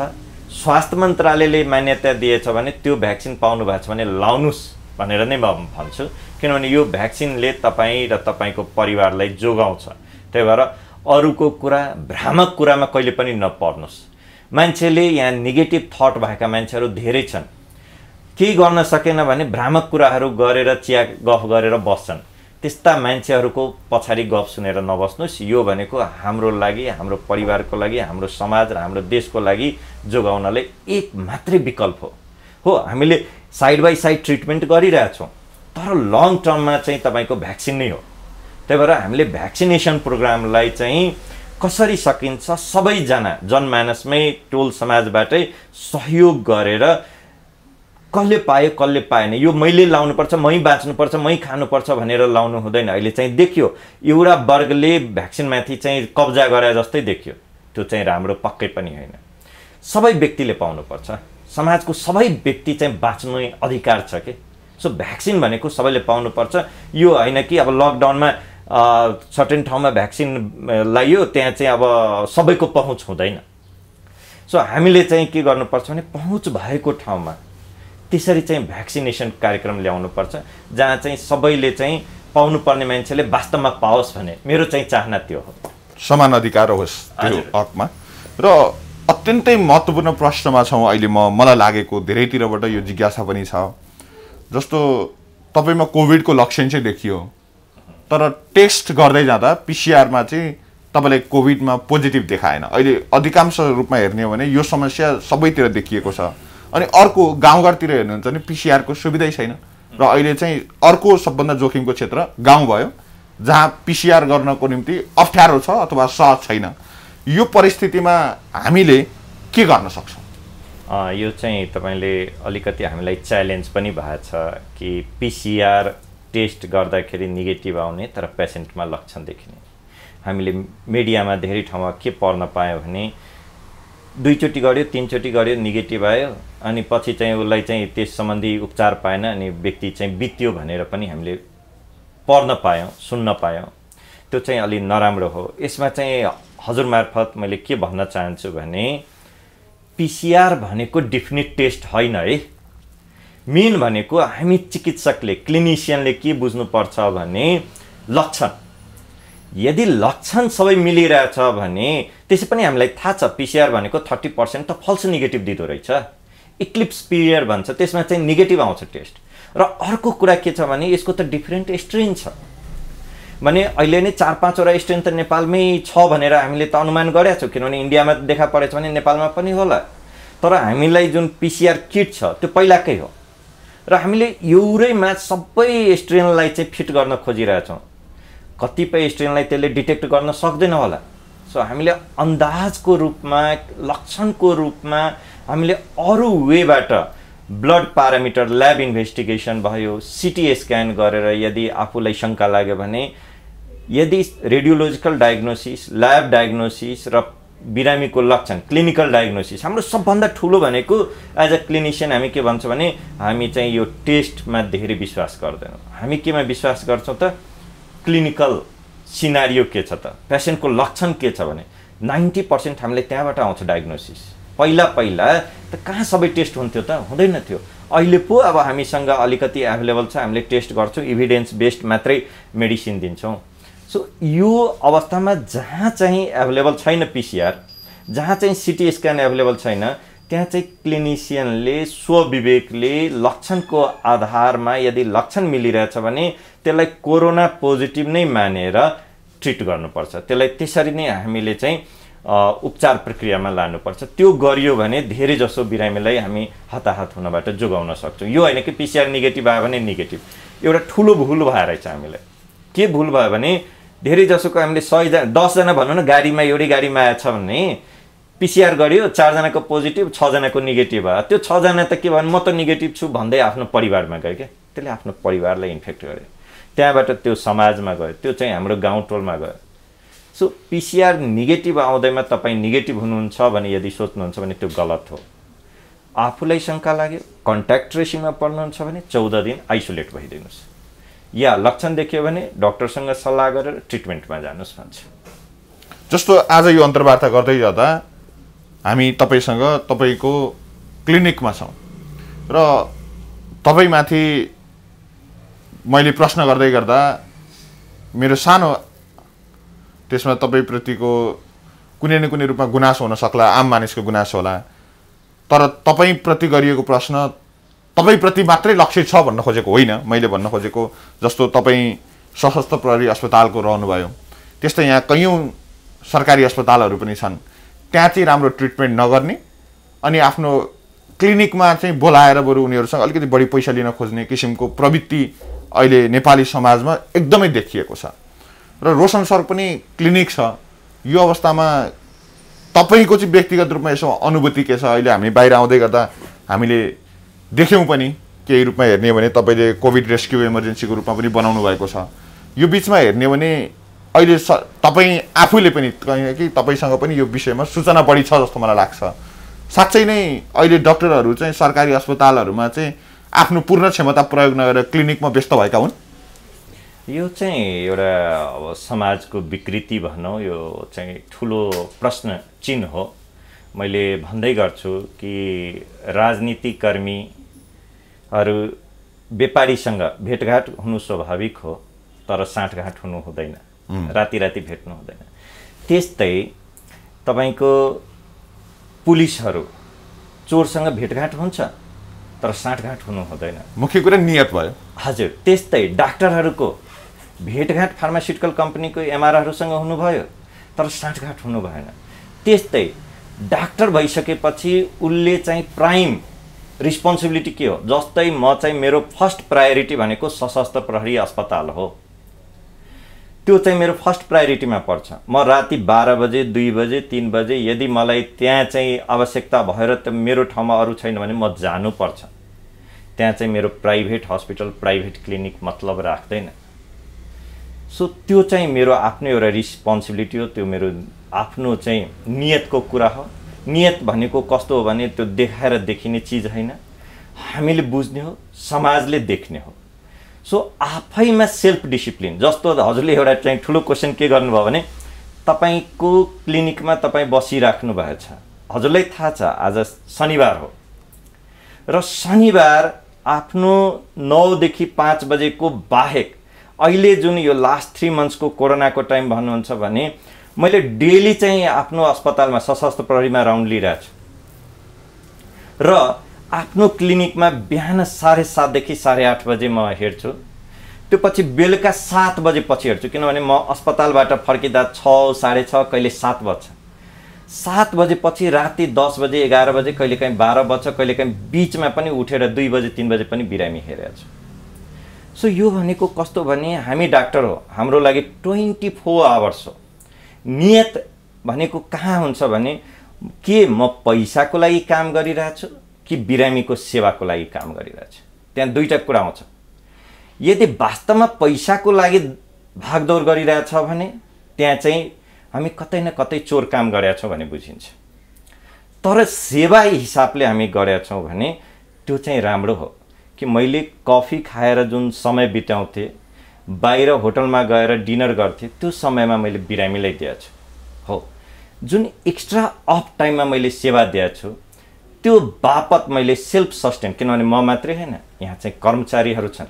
स्वास्थ्य मन्त्रालयले मान्यता दिएछ भने त्यो भ्याक्सिन पाउनु भएको छ भने लाउनुहोस् भनेर नै म भन्छु किनभने यो भ्याक्सिनले तपाईँ र तपाईँको परिवारलाई जोगाउँछ त्यही भएर अरूको कुरा भ्रामक कुरामा कहिले पनि नपर्नुहोस् मान्छेले यहाँ नेगेटिभ थट भएका मान्छेहरू धेरै छन् केही गर्न सकेन भने भ्रामक कुराहरू गरेर चिया गफ गरेर बस्छन् त्यस्ता मान्छेहरूको पछाडि गफ सुनेर नबस्नुहोस् यो भनेको हाम्रो लागि हाम्रो परिवारको लागि हाम्रो समाज र हाम्रो देशको लागि जोगाउनले एक मात्रै विकल्प हो हो हामीले साइड बाई साइड ट्रिटमेन्ट गरिरहेछौँ तर लङ टर्ममा चाहिँ तपाईँको भ्याक्सिन नै हो त्यही भएर हामीले भ्याक्सिनेसन प्रोग्रामलाई चाहिँ कसरी सकिन्छ सबैजना जनमानसमै टोल समाजबाटै सहयोग गरेर कसले पायो कसले पाएन यो मैले लाउनुपर्छ मै बाँच्नुपर्छ मै खानुपर्छ भनेर लाउनु हुँदैन अहिले चाहिँ देखियो एउटा वर्गले भ्याक्सिनमाथि चाहिँ कब्जा गरे जस्तै देखियो त्यो चाहिँ राम्रो पक्कै पनि होइन सबै व्यक्तिले पाउनुपर्छ समाजको सबै व्यक्ति चाहिँ बाँच्नु अधिकार छ कि सो भ्याक्सिन भनेको सबैले पाउनुपर्छ यो होइन कि अब लकडाउनमा सर्टेन ठाउँमा भ्याक्सिन लाइयो त्यहाँ चाहिँ अब सबैको पहुँच हुँदैन सो हामीले चाहिँ के गर्नुपर्छ भने पहुँच भएको ठाउँमा त्यसरी चाहिँ भ्याक्सिनेसन कार्यक्रम ल्याउनुपर्छ जहाँ चाहिँ सबैले चाहिँ पाउनुपर्ने मान्छेले वास्तवमा पाओस् भने मेरो चाहिँ चाहना त्यो हो समान अधिकार होस् त्यो हकमा र अत्यन्तै महत्त्वपूर्ण प्रश्नमा छौँ अहिले म मलाई लागेको धेरैतिरबाट यो जिज्ञासा पनि छ जस्तो तपाईँमा कोभिडको लक्षण चाहिँ देखियो तर टेस्ट गर्दै जाँदा पिसिआरमा चाहिँ तपाईँलाई कोभिडमा पोजिटिभ देखाएन अहिले अधिकांश रूपमा हेर्ने हो भने यो समस्या सबैतिर देखिएको छ अनि अर्को गाउँघरतिर हेर्नुहुन्छ भने पिसिआरको सुविधै छैन र अहिले चाहिँ अर्को सबभन्दा जोखिमको क्षेत्र गाउँ भयो जहाँ पिसिआर गर्नको निम्ति अप्ठ्यारो छ अथवा सहज छैन यो परिस्थितिमा हामीले के गर्न सक्छौँ यो चाहिँ तपाईँले अलिकति हामीलाई च्यालेन्ज पनि भएको छ कि पिसिआर टेस्ट गर्दाखेरि नेगेटिभ आउने तर पेसेन्टमा लक्षण देखिने हामीले मिडियामा धेरै ठाउँमा के पढ्न पायौँ भने दुईचोटि गऱ्यो तिनचोटि गऱ्यो नेगेटिभ आयो अनि पछि चाहिँ उसलाई चाहिँ त्यस सम्बन्धी उपचार पाएन अनि व्यक्ति चाहिँ बित्यो भनेर पनि हामीले पढ्न पायौँ सुन्न पायौँ त्यो चाहिँ अलि नराम्रो हो यसमा चाहिँ हजुर मार्फत मैले के भन्न चाहन्छु भने पिसिआर भनेको डिफिनिट टेस्ट होइन है मेन भनेको हामी चिकित्सकले क्लिनिसियनले के बुझ्नुपर्छ भने लक्षण यदि लक्षण सबै मिलिरहेछ भने त्यसै पनि हामीलाई थाहा छ पिसिआर भनेको थर्टी पर्सेन्ट त फल्स नेगेटिभ दिँदो रहेछ इक्लिप्स पिरियड भन्छ त्यसमा चाहिँ नेगेटिभ आउँछ टेस्ट र अर्को कुरा के छ भने यसको त डिफ्रेन्ट स्ट्रेन छ भने अहिले नै चार पाँचवटा स्ट्रेन त नेपालमै छ भनेर हामीले त अनुमान गरेका छौँ किनभने इन्डियामा देखा परेछ भने नेपालमा पनि होला तर हामीलाई जुन पिसिआर किट छ त्यो पहिलाकै हो र हामीले एउटैमा सबै स्ट्रेनलाई चाहिँ फिट गर्न खोजिरहेछौँ कतिपय स्ट्रेनलाई त्यसले डिटेक्ट गर्न सक्दैन होला सो हामीले अन्दाजको रूपमा लक्षणको रूपमा हामीले अरू वेबाट ब्लड प्यारामिटर ल्याब इन्भेस्टिगेसन भयो सिटी स्क्यान गरेर यदि आफूलाई शङ्का लाग्यो भने यदि रेडियोलोजिकल डायग्नोसिस ल्याब डायग्नोसिस र बिरामीको लक्षण क्लिनिकल डायग्नोसिस हाम्रो सबभन्दा ठुलो भनेको एज अ क्लिनिसियन हामी के भन्छौँ भने हामी चाहिँ यो टेस्टमा धेरै विश्वास गर्दैनौँ हामी केमा विश्वास गर्छौँ त क्लिनिकल सिनारियो के छ त पेसेन्टको लक्षण के छ भने नाइन्टी पर्सेन्ट हामीले त्यहाँबाट आउँछ डायग्नोसिस पहिला पहिला त कहाँ सबै टेस्ट हुन्थ्यो त हुँदैन थियो अहिले पो अब हामीसँग अलिकति एभाइलेबल छ हामीले टेस्ट गर्छौँ इभिडेन्स बेस्ड मात्रै मेडिसिन दिन्छौँ सो यो अवस्थामा जहाँ चाहिँ एभाइलेबल छैन पिसिआर जहाँ चाहिँ सिटी स्क्यान एभाइलेबल छैन त्यहाँ चाहिँ क्लिनिसियनले स्वविवेकले लक्षणको आधारमा यदि लक्षण मिलिरहेछ भने त्यसलाई कोरोना पोजिटिभ नै मानेर ट्रिट गर्नुपर्छ त्यसलाई त्यसरी नै हामीले चाहिँ उपचार प्रक्रियामा लानुपर्छ त्यो गरियो भने धेरै जसो बिरामीलाई हामी हताहत हुनबाट जोगाउन सक्छौँ यो होइन कि पिसिआर नेगेटिभ आयो भने नेगेटिभ एउटा ठुलो भुल भएर रहेछ हामीलाई के भुल भयो भने धेरै जसोको हामीले सयजना दसजना भनौँ न गाडीमा एउटै गाडीमा आएछ भने पिसिआर गऱ्यो चारजनाको पोजिटिभ छजनाको नेगेटिभ भयो त्यो छजना त के भन् म त नेगेटिभ छु भन्दै आफ्नो परिवारमा गयो क्या त्यसले आफ्नो परिवारलाई इन्फेक्ट गर्यो त्यहाँबाट त्यो समाजमा गयो त्यो चाहिँ हाम्रो गाउँ टोलमा गयो सो पिसिआर नेगेटिभ आउँदैमा तपाईँ नेगेटिभ हुनुहुन्छ भने यदि सोच्नुहुन्छ भने त्यो गलत हो आफूलाई शङ्का लाग्यो कन्ट्याक्ट ट्रेसिङमा पर्नुहुन्छ भने चौध दिन आइसोलेट भइदिनुहोस् या लक्षण देखियो भने डक्टरसँग सल्लाह गरेर ट्रिटमेन्टमा जानुहोस् भन्छ जस्तो आज यो अन्तर्वार्ता गर्दै जाँदा हामी तपाईँसँग तपाईँको क्लिनिकमा छौँ र तपाईँमाथि मैले प्रश्न गर्दै गर्दा मेरो सानो त्यसमा तपाईँप्रतिको कुनै न कुनै रूपमा गुनासो हुन सक्ला आम मानिसको गुनासो होला तर तपाईँप्रति गरिएको प्रश्न तपाईँप्रति मात्रै लक्ष्य छ भन्न खोजेको होइन मैले भन्न खोजेको जस्तो तपाईँ सशस्त्र प्रहरी अस्पतालको रहनुभयो त्यस्तै यहाँ कैयौँ सरकारी अस्पतालहरू पनि छन् त्यहाँ चाहिँ राम्रो ट्रिटमेन्ट नगर्ने अनि आफ्नो क्लिनिकमा चाहिँ बोलाएर बरु उनीहरूसँग अलिकति बढी पैसा लिन खोज्ने किसिमको प्रवृत्ति अहिले नेपाली समाजमा एकदमै देखिएको छ र रोशन सर पनि क्लिनिक छ यो अवस्थामा तपाईँको चाहिँ व्यक्तिगत रूपमा यसो अनुभूति के छ अहिले हामी बाहिर आउँदै गर्दा हामीले देख्यौँ पनि केही रूपमा हेर्ने भने तपाईँले कोभिड रेस्क्यु इमर्जेन्सीको रूपमा पनि बनाउनु भएको छ यो बिचमा हेर्ने भने अहिले स तपाईँ आफैले पनि कि तपाईँसँग पनि यो विषयमा सूचना बढी छ जस्तो मलाई लाग्छ साँच्चै नै अहिले डक्टरहरू चाहिँ सरकारी अस्पतालहरूमा चाहिँ आफ्नो पूर्ण क्षमता प्रयोग नगरेर क्लिनिकमा व्यस्त भएका हुन् यो चाहिँ एउटा अब समाजको विकृति भनौँ यो चाहिँ ठुलो प्रश्न चिन्ह हो मैले भन्दै गर्छु कि राजनीतिकर्मीहरू व्यापारीसँग भेटघाट हुनु स्वाभाविक हो तर साँठगाँठ हुनु हुँदैन राति राति भेट्नु हुँदैन त्यस्तै तपाईँको पुलिसहरू चोरसँग भेटघाट हुन्छ तर साँठगाँठ हुनु हुँदैन मुख्य कुरा नियत भयो हजुर त्यस्तै डाक्टरहरूको भेटघाट फार्मास्युटिकल कम्पनीको एमआरहरूसँग हुनुभयो तर साँठगाँठ हुनु भएन त्यस्तै डाक्टर भइसकेपछि उसले चाहिँ प्राइम रिस्पोन्सिबिलिटी के हो जस्तै म चाहिँ मेरो फर्स्ट प्रायोरिटी भनेको सशस्त्र प्रहरी अस्पताल हो त्यो चाहिँ मेरो फर्स्ट प्रायोरिटीमा पर्छ म राति बाह्र बजे दुई बजे तिन बजे यदि मलाई त्यहाँ चाहिँ आवश्यकता भएर त्यो मेरो ठाउँमा अरू छैन भने म जानुपर्छ त्यहाँ चाहिँ मेरो प्राइभेट हस्पिटल प्राइभेट क्लिनिक मतलब राख्दैन सो त्यो चाहिँ मेरो आफ्नो एउटा रिस्पोन्सिबिलिटी हो त्यो मेरो आफ्नो चाहिँ नियतको कुरा हो नियत भनेको कस्तो हो भने त्यो देखाएर देखिने चिज होइन हामीले बुझ्ने हो समाजले देख्ने हो सो आफैमा सेल्फ डिसिप्लिन जस्तो हजुरले एउटा चाहिँ ठुलो क्वेसन के गर्नुभयो भने तपाईँको क्लिनिकमा तपाईँ बसिराख्नु भएको छ हजुरलाई थाहा छ आज शनिबार हो र शनिबार आफ्नो नौदेखि पाँच बजेको बाहेक अहिले जुन यो लास्ट थ्री मन्थ्सको कोरोनाको टाइम भन्नुहुन्छ भने मैले डेली चाहिँ आफ्नो अस्पतालमा सशस्त्र प्रहरीमा राउन्ड लिइरहेको छु र आफ्नो क्लिनिकमा बिहान साढे सातदेखि साढे आठ बजे म हेर्छु त्यो पछि बेलुका सात बजेपछि हेर्छु किनभने म अस्पतालबाट फर्किँदा छ साढे छ कहिले सात बज्छ सात बजेपछि राति दस बजे एघार बजे कहिले काहीँ बाह्र बज्छ कहिले काहीँ बिचमा पनि उठेर दुई बजे तिन बजे पनि बिरामी हेरेको सो यो भनेको कस्तो भने हामी डाक्टर हो हाम्रो लागि ट्वेन्टी फोर आवर्स हो नियत भनेको कहाँ हुन्छ भने के म पैसाको लागि काम गरिरहेछु कि बिरामीको सेवाको लागि काम गरिरहेछ त्यहाँ दुईवटा कुरा आउँछ यदि वास्तवमा पैसाको लागि भागदौड गरिरहेछ भने त्यहाँ चाहिँ हामी कतै न कतै चोर काम गरेका छौँ भने बुझिन्छ तर सेवा हिसाबले हामी गरेका छौँ भने त्यो चाहिँ राम्रो हो कि मैले कफी खाएर जुन समय बिताउँथेँ बाहिर होटलमा गएर डिनर गर्थेँ त्यो समयमा मैले बिरामीलाई दिएछु हो जुन एक्स्ट्रा अफ टाइममा मैले सेवा दिएछु त्यो बापत मैले सेल्फ सस्टेन किनभने म मात्रै होइन यहाँ चाहिँ कर्मचारीहरू छन्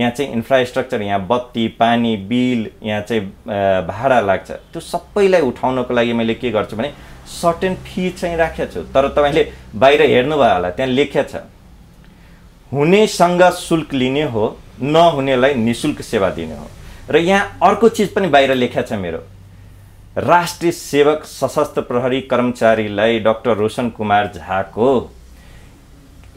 यहाँ चाहिँ इन्फ्रास्ट्रक्चर यहाँ बत्ती पानी बिल यहाँ चाहिँ भाडा लाग्छ त्यो सबैलाई उठाउनको लागि मैले के गर्छु भने सर्टेन फी चाहिँ राखेको छु तर तपाईँले बाहिर हेर्नुभयो होला त्यहाँ लेख्या छ हुनेसँग शुल्क लिने हो नहुनेलाई निशुल्क सेवा दिने हो र यहाँ अर्को चिज पनि बाहिर लेख्या छ मेरो राष्ट्रिय सेवक सशस्त्र प्रहरी कर्मचारीलाई डक्टर रोशन कुमार झाको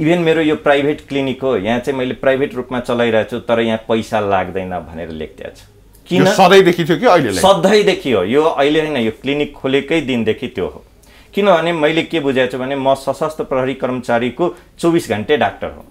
इभेन मेरो यो प्राइभेट क्लिनिक हो यहाँ चाहिँ मैले प्राइभेट रूपमा चलाइरहेको छु तर यहाँ पैसा लाग्दैन भनेर लेखिदिएको छु किन सधैँदेखि थियो कि अहिले सधैँदेखि हो यो अहिले होइन यो क्लिनिक खोलेकै दिनदेखि त्यो हो किनभने मैले के बुझाएको छु भने म सशस्त्र प्रहरी कर्मचारीको चौबिस घन्टे डाक्टर हो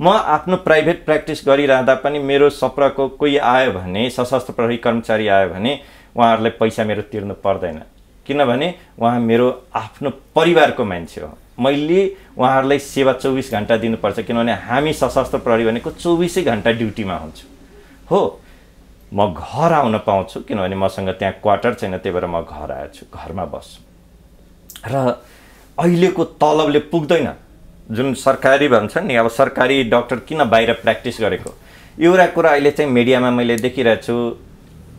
म आफ्नो प्राइभेट प्र्याक्टिस गरिरहँदा पनि मेरो सप्रको कोही आयो भने सशस्त्र प्रहरी कर्मचारी आयो भने उहाँहरूलाई पैसा मेरो तिर्नु पर्दैन किनभने उहाँ मेरो आफ्नो परिवारको मान्छे हो मैले उहाँहरूलाई सेवा चौबिस घन्टा दिनुपर्छ किनभने हामी सशस्त्र प्रहरी भनेको चौबिसै घन्टा ड्युटीमा हुन्छु हो म घर आउन पाउँछु किनभने मसँग त्यहाँ क्वार्टर छैन त्यही भएर म घर आएछु घरमा बस्छु र अहिलेको तलबले पुग्दैन जुन सरकारी भन्छन् नि अब सरकारी डक्टर किन बाहिर प्र्याक्टिस गरेको एउटा कुरा अहिले चाहिँ मिडियामा मैले देखिरहेको छु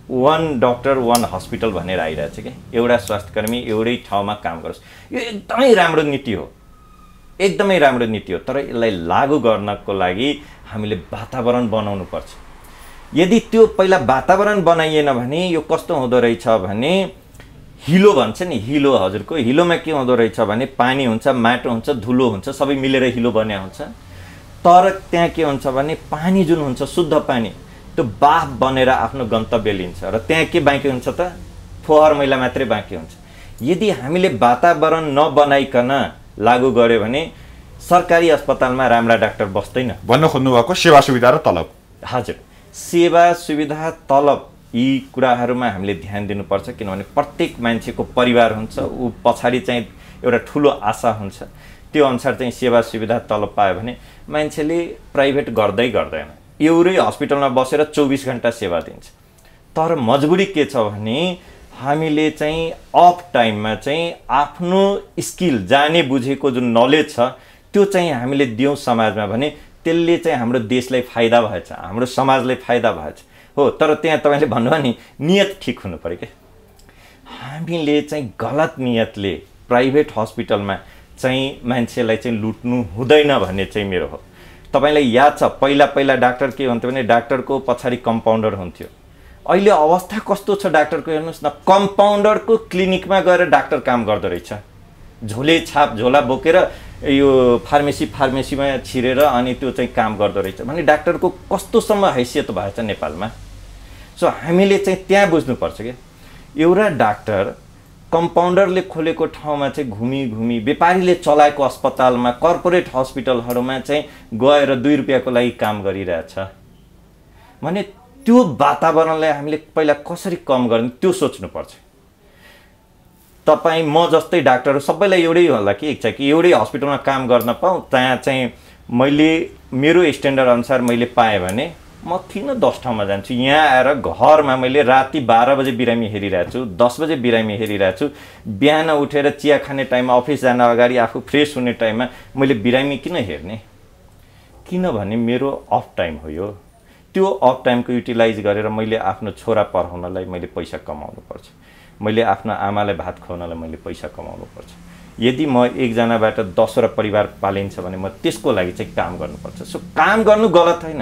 वान डक्टर वान हस्पिटल भनेर आइरहेको छ कि एउटा स्वास्थ्यकर्मी एउटै ठाउँमा काम गरोस् यो एकदमै राम्रो नीति हो एकदमै राम्रो नीति हो तर यसलाई लागू गर्नको लागि हामीले वातावरण बनाउनु पर्छ यदि त्यो पहिला वातावरण बनाइएन भने यो कस्तो हुँदो रहेछ भने हिलो भन्छ नि हिलो हजुरको हिलोमा के हुँदो रहेछ भने पानी हुन्छ माटो हुन्छ धुलो हुन्छ सबै मिलेर हिलो बन्या हुन्छ तर त्यहाँ के हुन्छ भने पानी जुन हुन्छ शुद्ध पानी त्यो बाफ बनेर आफ्नो गन्तव्य लिन्छ र त्यहाँ के बाँकी हुन्छ त फोहर मैला मात्रै बाँकी हुन्छ यदि हामीले वातावरण नबनाइकन लागू गर्यो भने सरकारी अस्पतालमा राम्रा डाक्टर बस्दैन भन्न खोज्नुभएको सेवा सुविधा र तलब हजुर सेवा सुविधा तलब यी कुराहरूमा हामीले ध्यान दिनुपर्छ किनभने प्रत्येक मान्छेको परिवार हुन्छ ऊ पछाडि चाहिँ एउटा ठुलो आशा हुन्छ त्यो अनुसार चाहिँ सेवा सुविधा तलब पायो भने मान्छेले प्राइभेट गर्दै गर्दैन एउटै हस्पिटलमा बसेर चौबिस घन्टा सेवा दिन्छ तर मजबुरी के छ भने हामीले चाहिँ अफ टाइममा चाहिँ आफ्नो स्किल जाने बुझेको जुन नलेज छ त्यो चाहिँ हामीले दियौँ समाजमा भने त्यसले चाहिँ हाम्रो देशलाई फाइदा भएछ हाम्रो समाजलाई फाइदा भएछ हो तर त्यहाँ तपाईँले भन्नुभयो नि नियत ठिक हुनु पऱ्यो क्या हामीले चाहिँ गलत नियतले प्राइभेट हस्पिटलमा चाहिँ मान्छेलाई चाहिँ लुट्नु हुँदैन भन्ने चाहिँ मेरो हो तपाईँलाई याद छ पहिला पहिला डाक्टर के हुन्थ्यो भने डाक्टरको पछाडि कम्पाउन्डर हुन्थ्यो अहिले अवस्था कस्तो छ डाक्टरको हेर्नुहोस् न कम्पाउन्डरको क्लिनिकमा गएर डाक्टर काम गर्दो रहेछ झोले छाप झोला बोकेर यो फार्मेसी फार्मेसीमा छिरेर अनि त्यो चाहिँ काम गर्दो रहेछ भने डाक्टरको कस्तोसम्म हैसियत भएछ नेपालमा सो हामीले चाहिँ त्यहाँ बुझ्नुपर्छ क्या एउटा डाक्टर कम्पाउन्डरले खोलेको ठाउँमा चाहिँ घुमी घुमी व्यापारीले चलाएको अस्पतालमा कर्पोरेट हस्पिटलहरूमा चाहिँ गएर दुई रुपियाँको लागि काम गरिरहेछ भने त्यो वातावरणलाई हामीले पहिला कसरी कम गर्ने त्यो सोच्नुपर्छ तपाईँ म जस्तै डाक्टर सबैलाई एउटै होला कि इच्छा कि एउटै हस्पिटलमा काम गर्न पाऊँ त्यहाँ चाहिँ मैले मेरो स्ट्यान्डर्ड अनुसार मैले पाएँ भने म किन दस ठाउँमा जान्छु यहाँ आएर घरमा मैले राति बाह्र बजे बिरामी हेरिरहेको छु दस बजे बिरामी हेरिरहेको छु बिहान उठेर चिया खाने टाइममा अफिस जान अगाडि आफू फ्रेस हुने टाइममा मैले बिरामी किन हेर्ने किनभने मेरो अफ टाइम हो यो त्यो अफ टाइमको युटिलाइज गरेर मैले आफ्नो छोरा पढाउनलाई मैले पैसा कमाउनु पर्छ मैले आफ्नो आमालाई भात खुवाउनलाई मैले पैसा कमाउनु पर्छ यदि म एकजनाबाट दसवटा परिवार पालिन्छ भने म त्यसको लागि चाहिँ काम गर्नुपर्छ सो काम गर्नु गलत होइन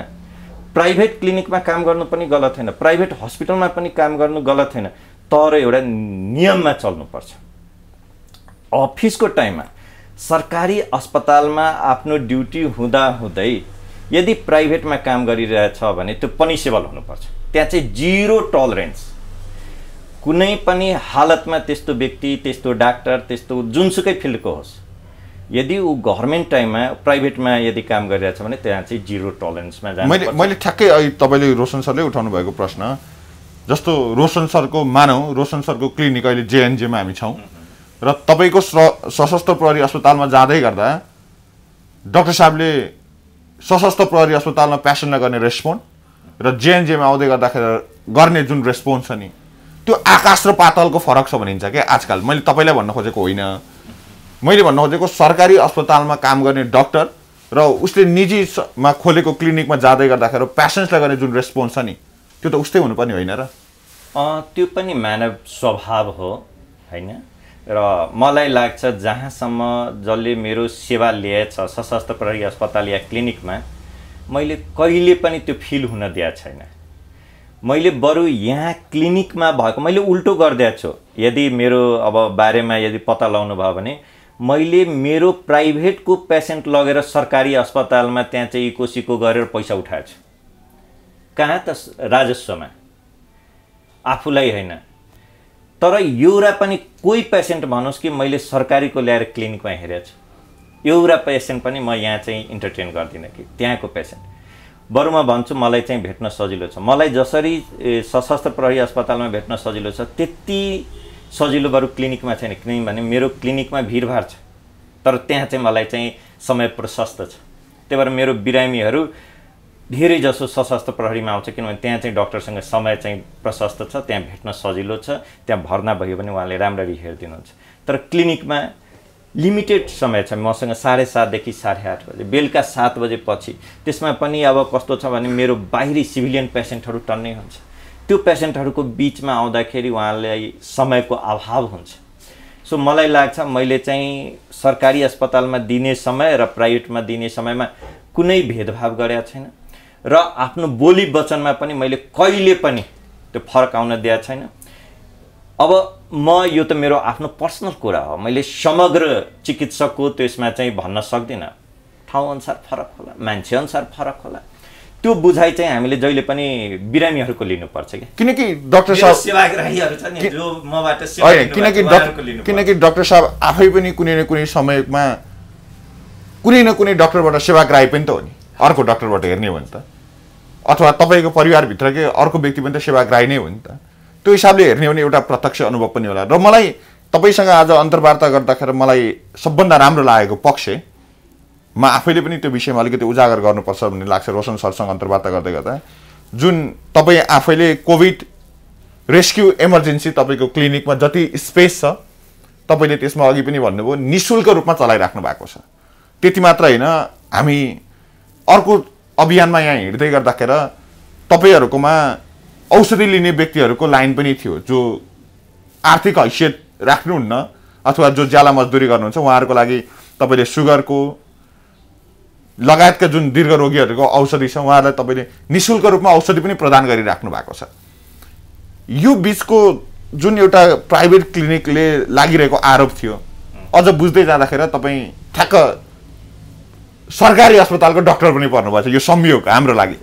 प्राइभेट क्लिनिकमा काम गर्नु पनि गलत होइन प्राइभेट हस्पिटलमा पनि काम गर्नु गलत होइन तर एउटा नियममा चल्नुपर्छ अफिसको टाइममा सरकारी अस्पतालमा आफ्नो ड्युटी हुँदाहुँदै यदि प्राइभेटमा काम गरिरहेछ भने त्यो पनिसेबल हुनुपर्छ त्यहाँ चाहिँ जिरो टलरेन्स कुनै पनि हालतमा त्यस्तो व्यक्ति त्यस्तो डाक्टर त्यस्तो जुनसुकै फिल्डको होस् यदि ऊ गभर्मेन्ट टाइममा प्राइभेटमा यदि काम गरिरहेको छ भने त्यहाँ चाहिँ जिरो टलरेन्समा जान्छ मैले मैले ठ्याक्कै अहिले तपाईँले रोशन सरले उठाउनु भएको प्रश्न जस्तो रोशन सरको मानौँ रोशन सरको क्लिनिक अहिले जेएनजेमा हामी छौँ र तपाईँको सशस्त्र प्रहरी अस्पतालमा जाँदै गर्दा डक्टर साहबले सशस्त्र प्रहरी अस्पतालमा पेसेन्टलाई गर्ने रेस्पोन्ड र जेएनजेमा आउँदै गर्दाखेरि गर्ने जुन रेस्पोन्स छ नि त्यो आकाश र पातलको फरक छ भनिन्छ क्या आजकल मैले तपाईँलाई भन्न खोजेको होइन मैले भन्न खोजेको सरकारी अस्पतालमा काम गर्ने डक्टर र उसले निजीमा खोलेको क्लिनिकमा जाँदै गर्दाखेरि पेसेन्ट्सलाई गर्ने जुन रेस्पोन्स छ नि त्यो त उस्तै हुनुपर्ने होइन र त्यो पनि मानव स्वभाव हो होइन र मलाई लाग्छ जहाँसम्म जसले मेरो सेवा लिएछ सशस्त्र प्रहरी अस्पताल या क्लिनिकमा मैले कहिले पनि त्यो फिल हुन दिएको छैन मैले बरु यहाँ क्लिनिकमा भएको मैले उल्टो गरिदिएको छु यदि मेरो अब बारेमा यदि पत्ता लाउनु भयो भने मैले मेरो प्राइभेटको पेसेन्ट लगेर सरकारी अस्पतालमा त्यहाँ चाहिँ इकोसिको गरेर पैसा छु कहाँ त राजस्वमा आफूलाई होइन तर एउटा पनि कोही पेसेन्ट भनोस् कि मैले सरकारीको ल्याएर क्लिनिकमा हेरेको छु एउटा पेसेन्ट पनि म यहाँ चाहिँ इन्टरटेन गर्दिनँ कि त्यहाँको पेसेन्ट बरु म भन्छु मलाई चाहिँ भेट्न सजिलो छ मलाई जसरी सशस्त्र प्रहरी अस्पतालमा भेट्न सजिलो छ त्यति सजिलो बरु क्लिनिकमा छैन किनभने मेरो क्लिनिकमा भिडभाड छ तर त्यहाँ चाहिँ मलाई चाहिँ समय प्रशस्त छ त्यही भएर मेरो बिरामीहरू धेरै जसो सशस्त्र प्रहरीमा आउँछ किनभने त्यहाँ चाहिँ डक्टरसँग समय चाहिँ प्रशस्त छ त्यहाँ भेट्न सजिलो छ त्यहाँ भर्ना भयो भने उहाँले राम्ररी हेरिदिनुहुन्छ तर क्लिनिकमा लिमिटेड समय छ मसँग साढे सातदेखि साढे आठ बजे बेलुका सात बजेपछि त्यसमा पनि अब कस्तो छ भने मेरो बाहिरी सिभिलियन पेसेन्टहरू टन्नै हुन्छ त्यो पेसेन्टहरूको बिचमा आउँदाखेरि उहाँलाई समयको अभाव हुन्छ सो मलाई लाग्छ मैले चाहिँ सरकारी अस्पतालमा दिने समय र प्राइभेटमा दिने समयमा कुनै भेदभाव गरेका छैन र आफ्नो बोली वचनमा पनि मैले कहिले पनि त्यो फरक आउन दिएको छैन अब म यो त मेरो आफ्नो पर्सनल कुरा हो मैले समग्र चिकित्सकको त्यसमा चाहिँ भन्न सक्दिनँ ठाउँअनुसार फरक होला मान्छेअनुसार फरक होला त्यो बुझाइ चाहिँ हामीले जहिले पनि बिरामीहरूको लिनुपर्छ क्या किनकि डक्टर साहब नि किनकि किनकि डक्टर साहब आफै पनि कुनै न कुनै समयमा कुनै न कुनै डक्टरबाट सेवाग्राही पनि त हो नि अर्को डक्टरबाट हेर्ने हो नि त अथवा तपाईँको परिवारभित्रकै अर्को व्यक्ति पनि त सेवाग्राही नै हो नि त त्यो हिसाबले हेर्ने हो भने एउटा प्रत्यक्ष अनुभव पनि होला र मलाई तपाईँसँग आज अन्तर्वार्ता गर्दाखेरि मलाई सबभन्दा राम्रो लागेको पक्ष म आफैले पनि त्यो विषयमा अलिकति उजागर गर्नुपर्छ भन्ने लाग्छ रोशन सरसँग अन्तर्वार्ता गर्दै गर्दा जुन तपाईँ आफैले कोभिड रेस्क्यु इमर्जेन्सी तपाईँको क्लिनिकमा जति स्पेस छ तपाईँले त्यसमा अघि पनि भन्नुभयो नि शुल्क रूपमा चलाइराख्नु भएको छ त्यति मात्र होइन हामी अर्को अभियानमा यहाँ हिँड्दै गर्दाखेरि तपाईँहरूकोमा औषधि लिने व्यक्तिहरूको लाइन पनि थियो जो आर्थिक हैसियत राख्नुहुन्न अथवा जो ज्याला मजदुरी गर्नुहुन्छ उहाँहरूको लागि तपाईँले सुगरको लगायतका जुन दीर्घ रोगीहरूको औषधि छ उहाँहरूलाई तपाईँले निशुल्क शुल्क रूपमा औषधि पनि प्रदान गरिराख्नु भएको छ यो बिचको जुन एउटा प्राइभेट क्लिनिकले लागिरहेको आरोप थियो अझ बुझ्दै जाँदाखेरि तपाईँ ठ्याक्क सरकारी अस्पतालको डक्टर पनि पर्नुभएको छ यो संयोग हाम्रो लागि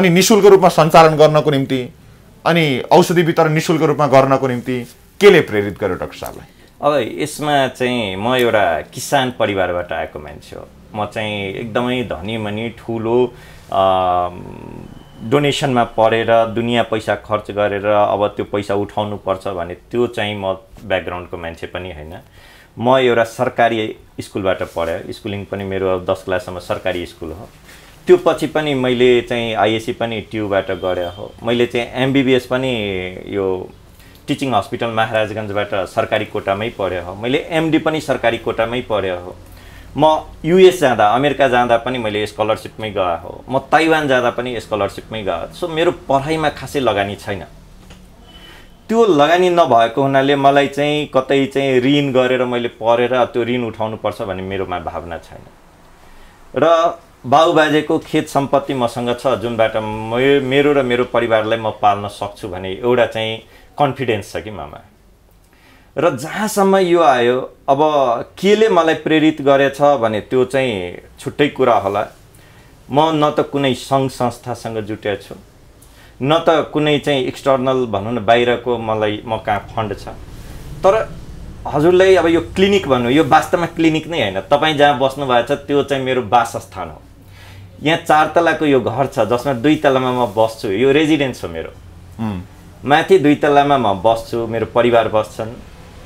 अनि नि शुल्क रूपमा सञ्चालन गर्नको निम्ति अनि औषधि वितरण नि शुल्क रूपमा गर्नको निम्ति केले प्रेरित गर्यो डक्टर साहबलाई अब यसमा चाहिँ म एउटा किसान परिवारबाट आएको मान्छे हो म चाहिँ एकदमै धनी मनी ठुलो डोनेसनमा परेर दुनियाँ पैसा खर्च गरेर अब त्यो पैसा उठाउनु पर्छ भने त्यो चाहिँ म ब्याकग्राउन्डको मान्छे पनि होइन म एउटा सरकारी स्कुलबाट पढेँ स्कुलिङ पनि मेरो दस क्लाससम्म सरकारी स्कुल हो त्यो पछि पनि मैले चाहिँ आइएससी पनि ट्युबाट गरेँ हो मैले चाहिँ एमबिबिएस पनि यो टिचिङ हस्पिटल महाराजगञ्जबाट सरकारी कोटामै पढेँ हो मैले एमडी पनि सरकारी कोटामै पढेँ हो म युएस जाँदा अमेरिका जाँदा पनि मैले स्कलरसिपमै गएको हो म ताइवान जाँदा पनि स्कलरसिपमै गएको सो मेरो पढाइमा खासै लगानी छैन त्यो लगानी नभएको हुनाले मलाई चाहिँ कतै चाहिँ ऋण गरेर मैले पढेर त्यो ऋण उठाउनुपर्छ भन्ने मेरोमा भावना छैन र बाबुबाजेको खेत सम्पत्ति मसँग छ जुनबाट मेरो र मेरो परिवारलाई म पाल्न सक्छु भने एउटा चाहिँ कन्फिडेन्स छ कि ममा र जहाँसम्म यो आयो अब केले मलाई प्रेरित गरेछ भने त्यो चाहिँ छुट्टै कुरा होला म न त कुनै सङ्घ संस्थासँग जुटेको छु न त कुनै चाहिँ एक्सटर्नल भनौँ न बाहिरको मलाई म कहाँ फन्ड छ तर हजुरलाई अब यो क्लिनिक भन्नु यो वास्तवमा क्लिनिक नै होइन तपाईँ जहाँ बस्नु भएको छ त्यो चाहिँ मेरो वासस्थान हो यहाँ चार तलाको यो घर छ जसमा दुई तलामा म बस्छु यो रेजिडेन्स हो मेरो माथि दुई तलामा म बस्छु मेरो परिवार बस्छन्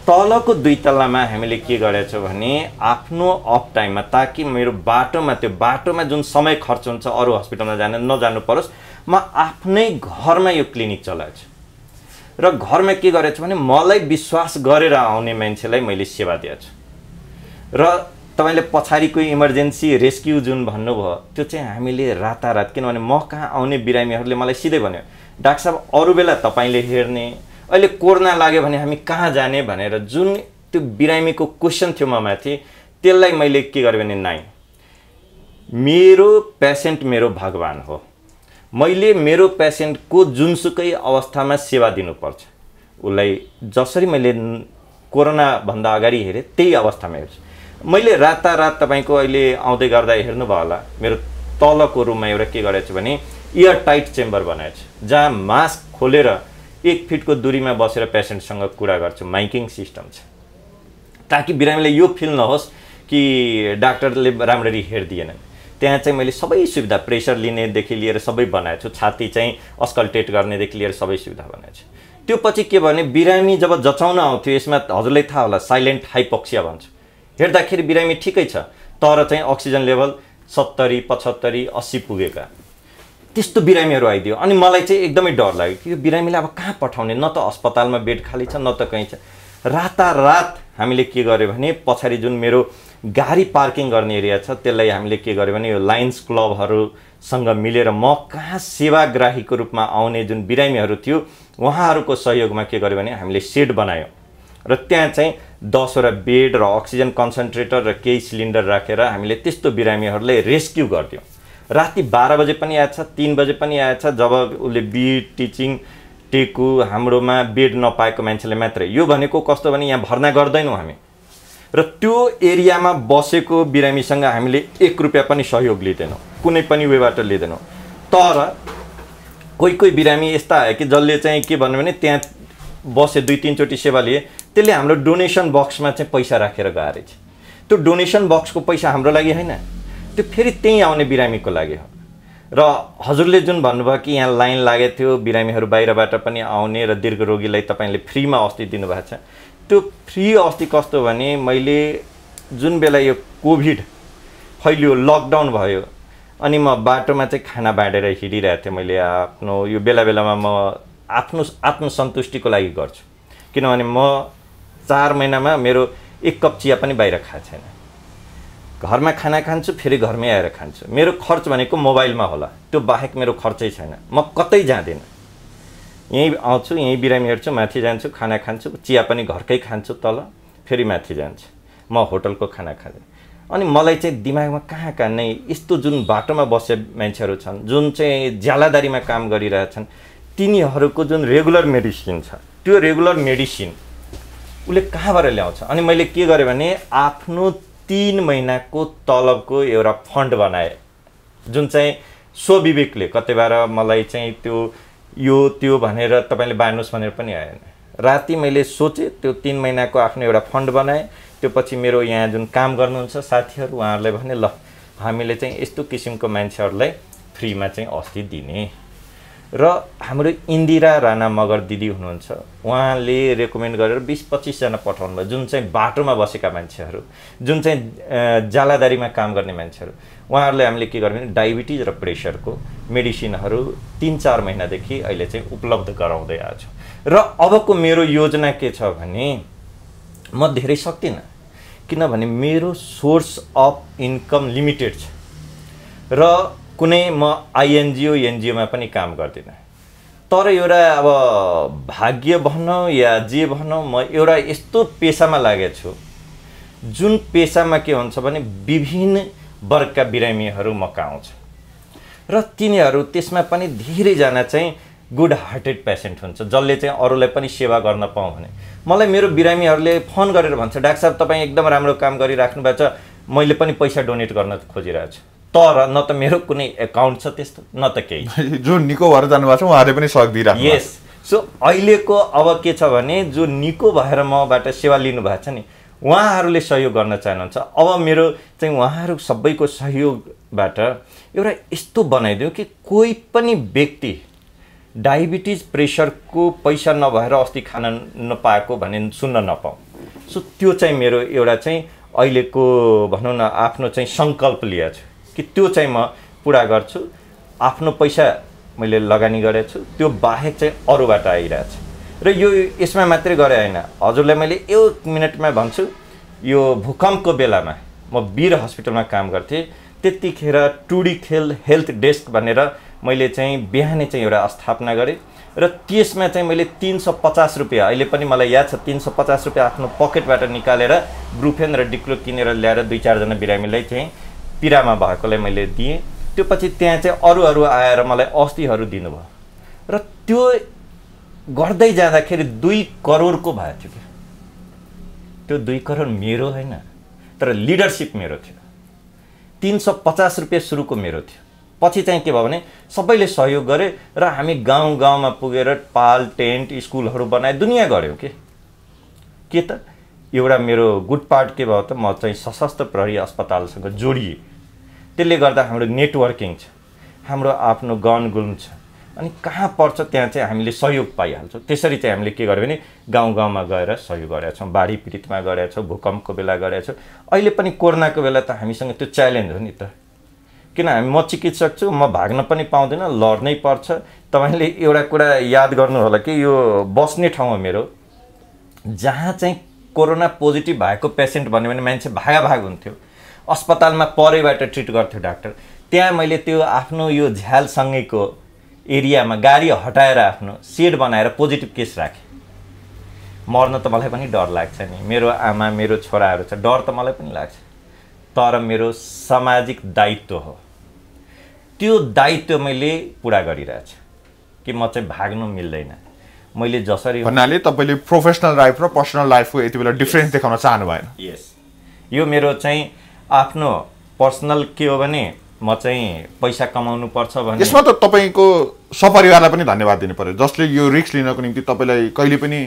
तलको दुई तल्लामा हामीले के गरेछौँ भने आफ्नो अफ टाइममा ताकि मेरो बाटोमा त्यो बाटोमा जुन समय खर्च हुन्छ अरू हस्पिटलमा जान नजानु परोस् म आफ्नै घरमा यो क्लिनिक चलाएछु र घरमा के गरेछु भने मलाई विश्वास गरेर आउने मान्छेलाई मैले सेवा दिएको छु र तपाईँले पछाडिको इमर्जेन्सी रेस्क्यु जुन भन्नुभयो त्यो चाहिँ हामीले रातारात किनभने म कहाँ आउने बिरामीहरूले मलाई सिधै भन्यो डाक्टर साहब अरू बेला तपाईँले हेर्ने अहिले कोरोना लाग्यो भने हामी कहाँ जाने भनेर जुन त्यो बिरामीको क्वेसन थियो ममाथि त्यसलाई मैले के गरेँ भने नाइ मेरो पेसेन्ट मेरो भगवान् हो मैले मेरो पेसेन्टको जुनसुकै अवस्थामा सेवा दिनुपर्छ उसलाई जसरी मैले कोरोनाभन्दा अगाडि हेरेँ त्यही अवस्थामा हेर्छु मैले रातारात तपाईँको अहिले आउँदै गर्दा हेर्नुभयो होला मेरो तलको रुममा एउटा के गरेको छु भने इयर टाइट चेम्बर बनाएको छु जहाँ मास्क खोलेर एक फिटको दुरीमा बसेर पेसेन्टसँग कुरा गर्छु माइकिङ सिस्टम छ ताकि बिरामीले यो फिल नहोस् कि डाक्टरले राम्ररी हेरिदिएनन् त्यहाँ चाहिँ मैले सबै सुविधा प्रेसर लिनेदेखि लिएर सबै बनाएको छु छाती चाहिँ अस्कल्टेट गर्नेदेखि लिएर सबै सुविधा बनाएको छु त्यो पछि के भने बिरामी जब जचाउन आउँथ्यो यसमा हजुरलाई थाहा होला साइलेन्ट हाइपोक्सिया भन्छ हेर्दाखेरि बिरामी ठिकै छ तर चाहिँ अक्सिजन लेभल सत्तरी पचहत्तरी अस्सी पुगेका त्यस्तो बिरामीहरू आइदियो अनि मलाई चाहिँ एकदमै डर लाग्यो कि यो बिरामीलाई अब कहाँ पठाउने न त अस्पतालमा बेड खाली छ न त कहीँ छ रातारात हामीले के गर्यो भने पछाडि जुन मेरो गाडी पार्किङ गर्ने एरिया छ त्यसलाई हामीले के गर्यो भने यो लायन्स क्लबहरूसँग मिलेर म कहाँ सेवाग्राहीको रूपमा आउने जुन बिरामीहरू थियो उहाँहरूको सहयोगमा के गर्यो भने हामीले सेड बनायौँ र त्यहाँ चाहिँ दसवटा बेड र अक्सिजन कन्सन्ट्रेटर र केही सिलिन्डर राखेर हामीले त्यस्तो बिरामीहरूलाई रेस्क्यु गरिदियौँ राति बाह्र बजे पनि आएछ तिन बजे पनि आएछ जब उसले बिएड टिचिङ टेकु हाम्रोमा बेड नपाएको मान्छेले मात्रै यो भनेको कस्तो भने यहाँ भर्ना गर्दैनौँ हामी र त्यो एरियामा बसेको बिरामीसँग हामीले एक रुपियाँ पनि सहयोग लिँदैनौँ कुनै पनि वेबाट लिँदैनौँ तर कोही कोही बिरामी यस्ता आयो कि जसले चाहिँ के भन्यो भने त्यहाँ बसे दुई तिनचोटि सेवा लिए त्यसले हाम्रो डोनेसन बक्समा चाहिँ पैसा राखेर गएर त्यो डोनेसन बक्सको पैसा हाम्रो लागि होइन त्यो फेरि त्यहीँ आउने बिरामीको लागि हो र हजुरले जुन भन्नुभयो कि यहाँ लाइन लागेको थियो बिरामीहरू बाहिरबाट पनि आउने र दीर्घ रोगीलाई तपाईँले फ्रीमा औषधि दिनुभएको छ त्यो फ्री औषधि कस्तो भने मैले जुन बेला यो कोभिड फैलियो लकडाउन भयो अनि म बाटोमा चाहिँ खाना बाँडेर हिँडिरहेको थिएँ मैले आफ्नो यो बेला बेलामा म आफ्नो आत्मसन्तुष्टिको लागि गर्छु किनभने म चार महिनामा मेरो एक कप चिया पनि बाहिर खाएको छैन घरमा खाना खान्छु फेरि घरमै आएर खान्छु मेरो खर्च भनेको मोबाइलमा होला त्यो बाहेक मेरो खर्चै छैन म कतै जाँदिनँ यहीँ आउँछु यहीँ बिरामी हेर्छु माथि जान्छु खाना खान्छु चिया पनि घरकै खान्छु तल फेरि माथि जान्छु म होटलको खाना खाँदिनँ अनि मलाई चाहिँ दिमागमा कहाँ कहाँ नै यस्तो जुन बाटोमा बसे मान्छेहरू छन् जुन चाहिँ ज्यालादारीमा काम गरिरहेछन् तिनीहरूको जुन रेगुलर मेडिसिन छ त्यो रेगुलर मेडिसिन उसले कहाँबाट ल्याउँछ अनि मैले के गरेँ भने आफ्नो तिन महिनाको तलबको एउटा फन्ड बनाए जुन चाहिँ स्वविवेकले कतिबार मलाई चाहिँ त्यो यो त्यो भनेर तपाईँले बाँड्नुहोस् भनेर पनि आएन राति मैले सोचेँ त्यो तिन महिनाको आफ्नो एउटा फन्ड बनाएँ त्यो पछि मेरो यहाँ जुन काम गर्नुहुन्छ साथीहरू उहाँहरूलाई भने ल हामीले चाहिँ यस्तो किसिमको मान्छेहरूलाई फ्रीमा चाहिँ अस्ति दिने र हाम्रो इन्दिरा राणा मगर दिदी हुनुहुन्छ उहाँले रेकमेन्ड गरेर बिस पच्चिसजना पठाउनु भयो जुन चाहिँ बाटोमा बसेका मान्छेहरू जुन चाहिँ जालादारीमा काम गर्ने मान्छेहरू उहाँहरूलाई हामीले के गर्यौँ भने डायबिटिज र प्रेसरको मेडिसिनहरू तिन चार महिनादेखि अहिले चाहिँ उपलब्ध गराउँदै आएको र अबको मेरो योजना के छ भने म धेरै सक्दिनँ किनभने मेरो सोर्स अफ इन्कम लिमिटेड छ र कुनै म आइएनजिओ एनजिओमा पनि काम गर्दिनँ तर एउटा अब भाग्य भनौँ या जे भनौँ म एउटा यस्तो पेसामा लागेको छु जुन पेसामा के हुन्छ भने विभिन्न वर्गका बिरामीहरू मका आउँछ र तिनीहरू त्यसमा पनि धेरैजना चाहिँ गुड हार्टेड पेसेन्ट हुन्छ जसले चाहिँ अरूलाई पनि सेवा गर्न पाउँ भने मलाई मेरो बिरामीहरूले फोन गरेर भन्छ डाक्टर साहब तपाईँ एकदम राम्रो काम गरिराख्नु भएको छ मैले पनि पैसा डोनेट गर्न खोजिरहेको छु तर न त मेरो कुनै एकाउन्ट छ त्यस्तो न त केही [LAUGHS] जो निको भएर जानुभएको छ उहाँहरूले पनि दिइरहेको यस सो अहिलेको अब के छ भने जो निको भएर मबाट सेवा लिनुभएको छ नि उहाँहरूले सहयोग गर्न चाहनुहुन्छ अब मेरो चाहिँ उहाँहरू सबैको सहयोगबाट एउटा यस्तो बनाइदियो कि कोही पनि व्यक्ति डायबिटिज प्रेसरको पैसा नभएर अस्ति खान नपाएको भने सुन्न नपाऊ सो त्यो चाहिँ मेरो एउटा चाहिँ अहिलेको भनौँ न आफ्नो चाहिँ सङ्कल्प लिएको छु कि त्यो चाहिँ म पुरा गर्छु आफ्नो पैसा मैले लगानी गरेछु त्यो बाहेक चाहिँ अरूबाट आइरहेछ र यो यसमा मात्रै गरेँ होइन हजुरलाई मैले एक मिनटमा भन्छु यो भूकम्पको बेलामा म वीर हस्पिटलमा काम गर्थेँ त्यतिखेर टुडी खेल हेल्थ डेस्क भनेर मैले चाहिँ बिहानै चाहिँ एउटा स्थापना गरेँ र त्यसमा चाहिँ मैले तिन सौ पचास रुपियाँ अहिले पनि मलाई याद छ तिन सौ पचास रुपियाँ आफ्नो पकेटबाट निकालेर ब्रुफेन र डिक्लो किनेर ल्याएर दुई चारजना बिरामीलाई चाहिँ पीडामा भएकोलाई मैले दिएँ त्यो पछि त्यहाँ चाहिँ अरू अरू आएर मलाई अस्थिहरू दिनुभयो र त्यो गर्दै जाँदाखेरि दुई करोडको भएको थियो कि त्यो दुई करोड मेरो होइन तर लिडरसिप मेरो थियो तिन सौ पचास रुपियाँ सुरुको मेरो थियो पछि चाहिँ के भयो भने सबैले सहयोग गरे र हामी गाउँ गाउँमा पुगेर पाल टेन्ट स्कुलहरू बनाए दुनियाँ गऱ्यौँ के त एउटा मेरो गुड पार्ट के भयो त म चाहिँ सशस्त्र प्रहरी अस्पतालसँग जोडिएँ त्यसले गर्दा हाम्रो नेटवर्किङ छ हाम्रो आफ्नो गन गनगुन छ अनि कहाँ पर्छ त्यहाँ चाहिँ हामीले सहयोग पाइहाल्छौँ त्यसरी चाहिँ हामीले के गर्यो भने गाउँ गाउँमा गएर सहयोग गरेका छौँ बाढी पीडितमा गरेका छौँ भूकम्पको बेला गरेका छौँ अहिले पनि कोरोनाको बेला त हामीसँग त्यो च्यालेन्ज हो नि त किन हामी म चिकित्सक छु म भाग्न पनि पाउँदिनँ लड्नै पर्छ तपाईँले एउटा कुरा याद गर्नु होला कि यो बस्ने ठाउँ हो मेरो जहाँ चाहिँ कोरोना पोजिटिभ भएको पेसेन्ट भन्यो भने मान्छे भागाभाग हुन्थ्यो अस्पतालमा परेबाट ट्रिट गर्थ्यो डाक्टर त्यहाँ मैले त्यो आफ्नो यो झ्यालसँगैको एरियामा गाडी हटाएर आफ्नो सेड बनाएर पोजिटिभ केस राखेँ मर्न त मलाई पनि डर लाग्छ नि मेरो आमा मेरो छोराहरू छ डर त मलाई पनि लाग्छ तर मेरो सामाजिक दायित्व हो त्यो दायित्व मैले पुरा गरिरहेको छु कि म चाहिँ भाग्नु मिल्दैन मैले जसरी भन्नाले तपाईँले प्रोफेसनल लाइफ र पर्सनल लाइफको यति बेला डिफ्रेन्स देखाउन चाहनु भएन यस यो मेरो चाहिँ आफ्नो पर्सनल के हो भने म चाहिँ पैसा कमाउनु पर्छ भने यसमा त तपाईँको सपरिवारलाई पनि धन्यवाद दिनु पऱ्यो जसले यो रिक्स लिनको निम्ति तपाईँलाई कहिले पनि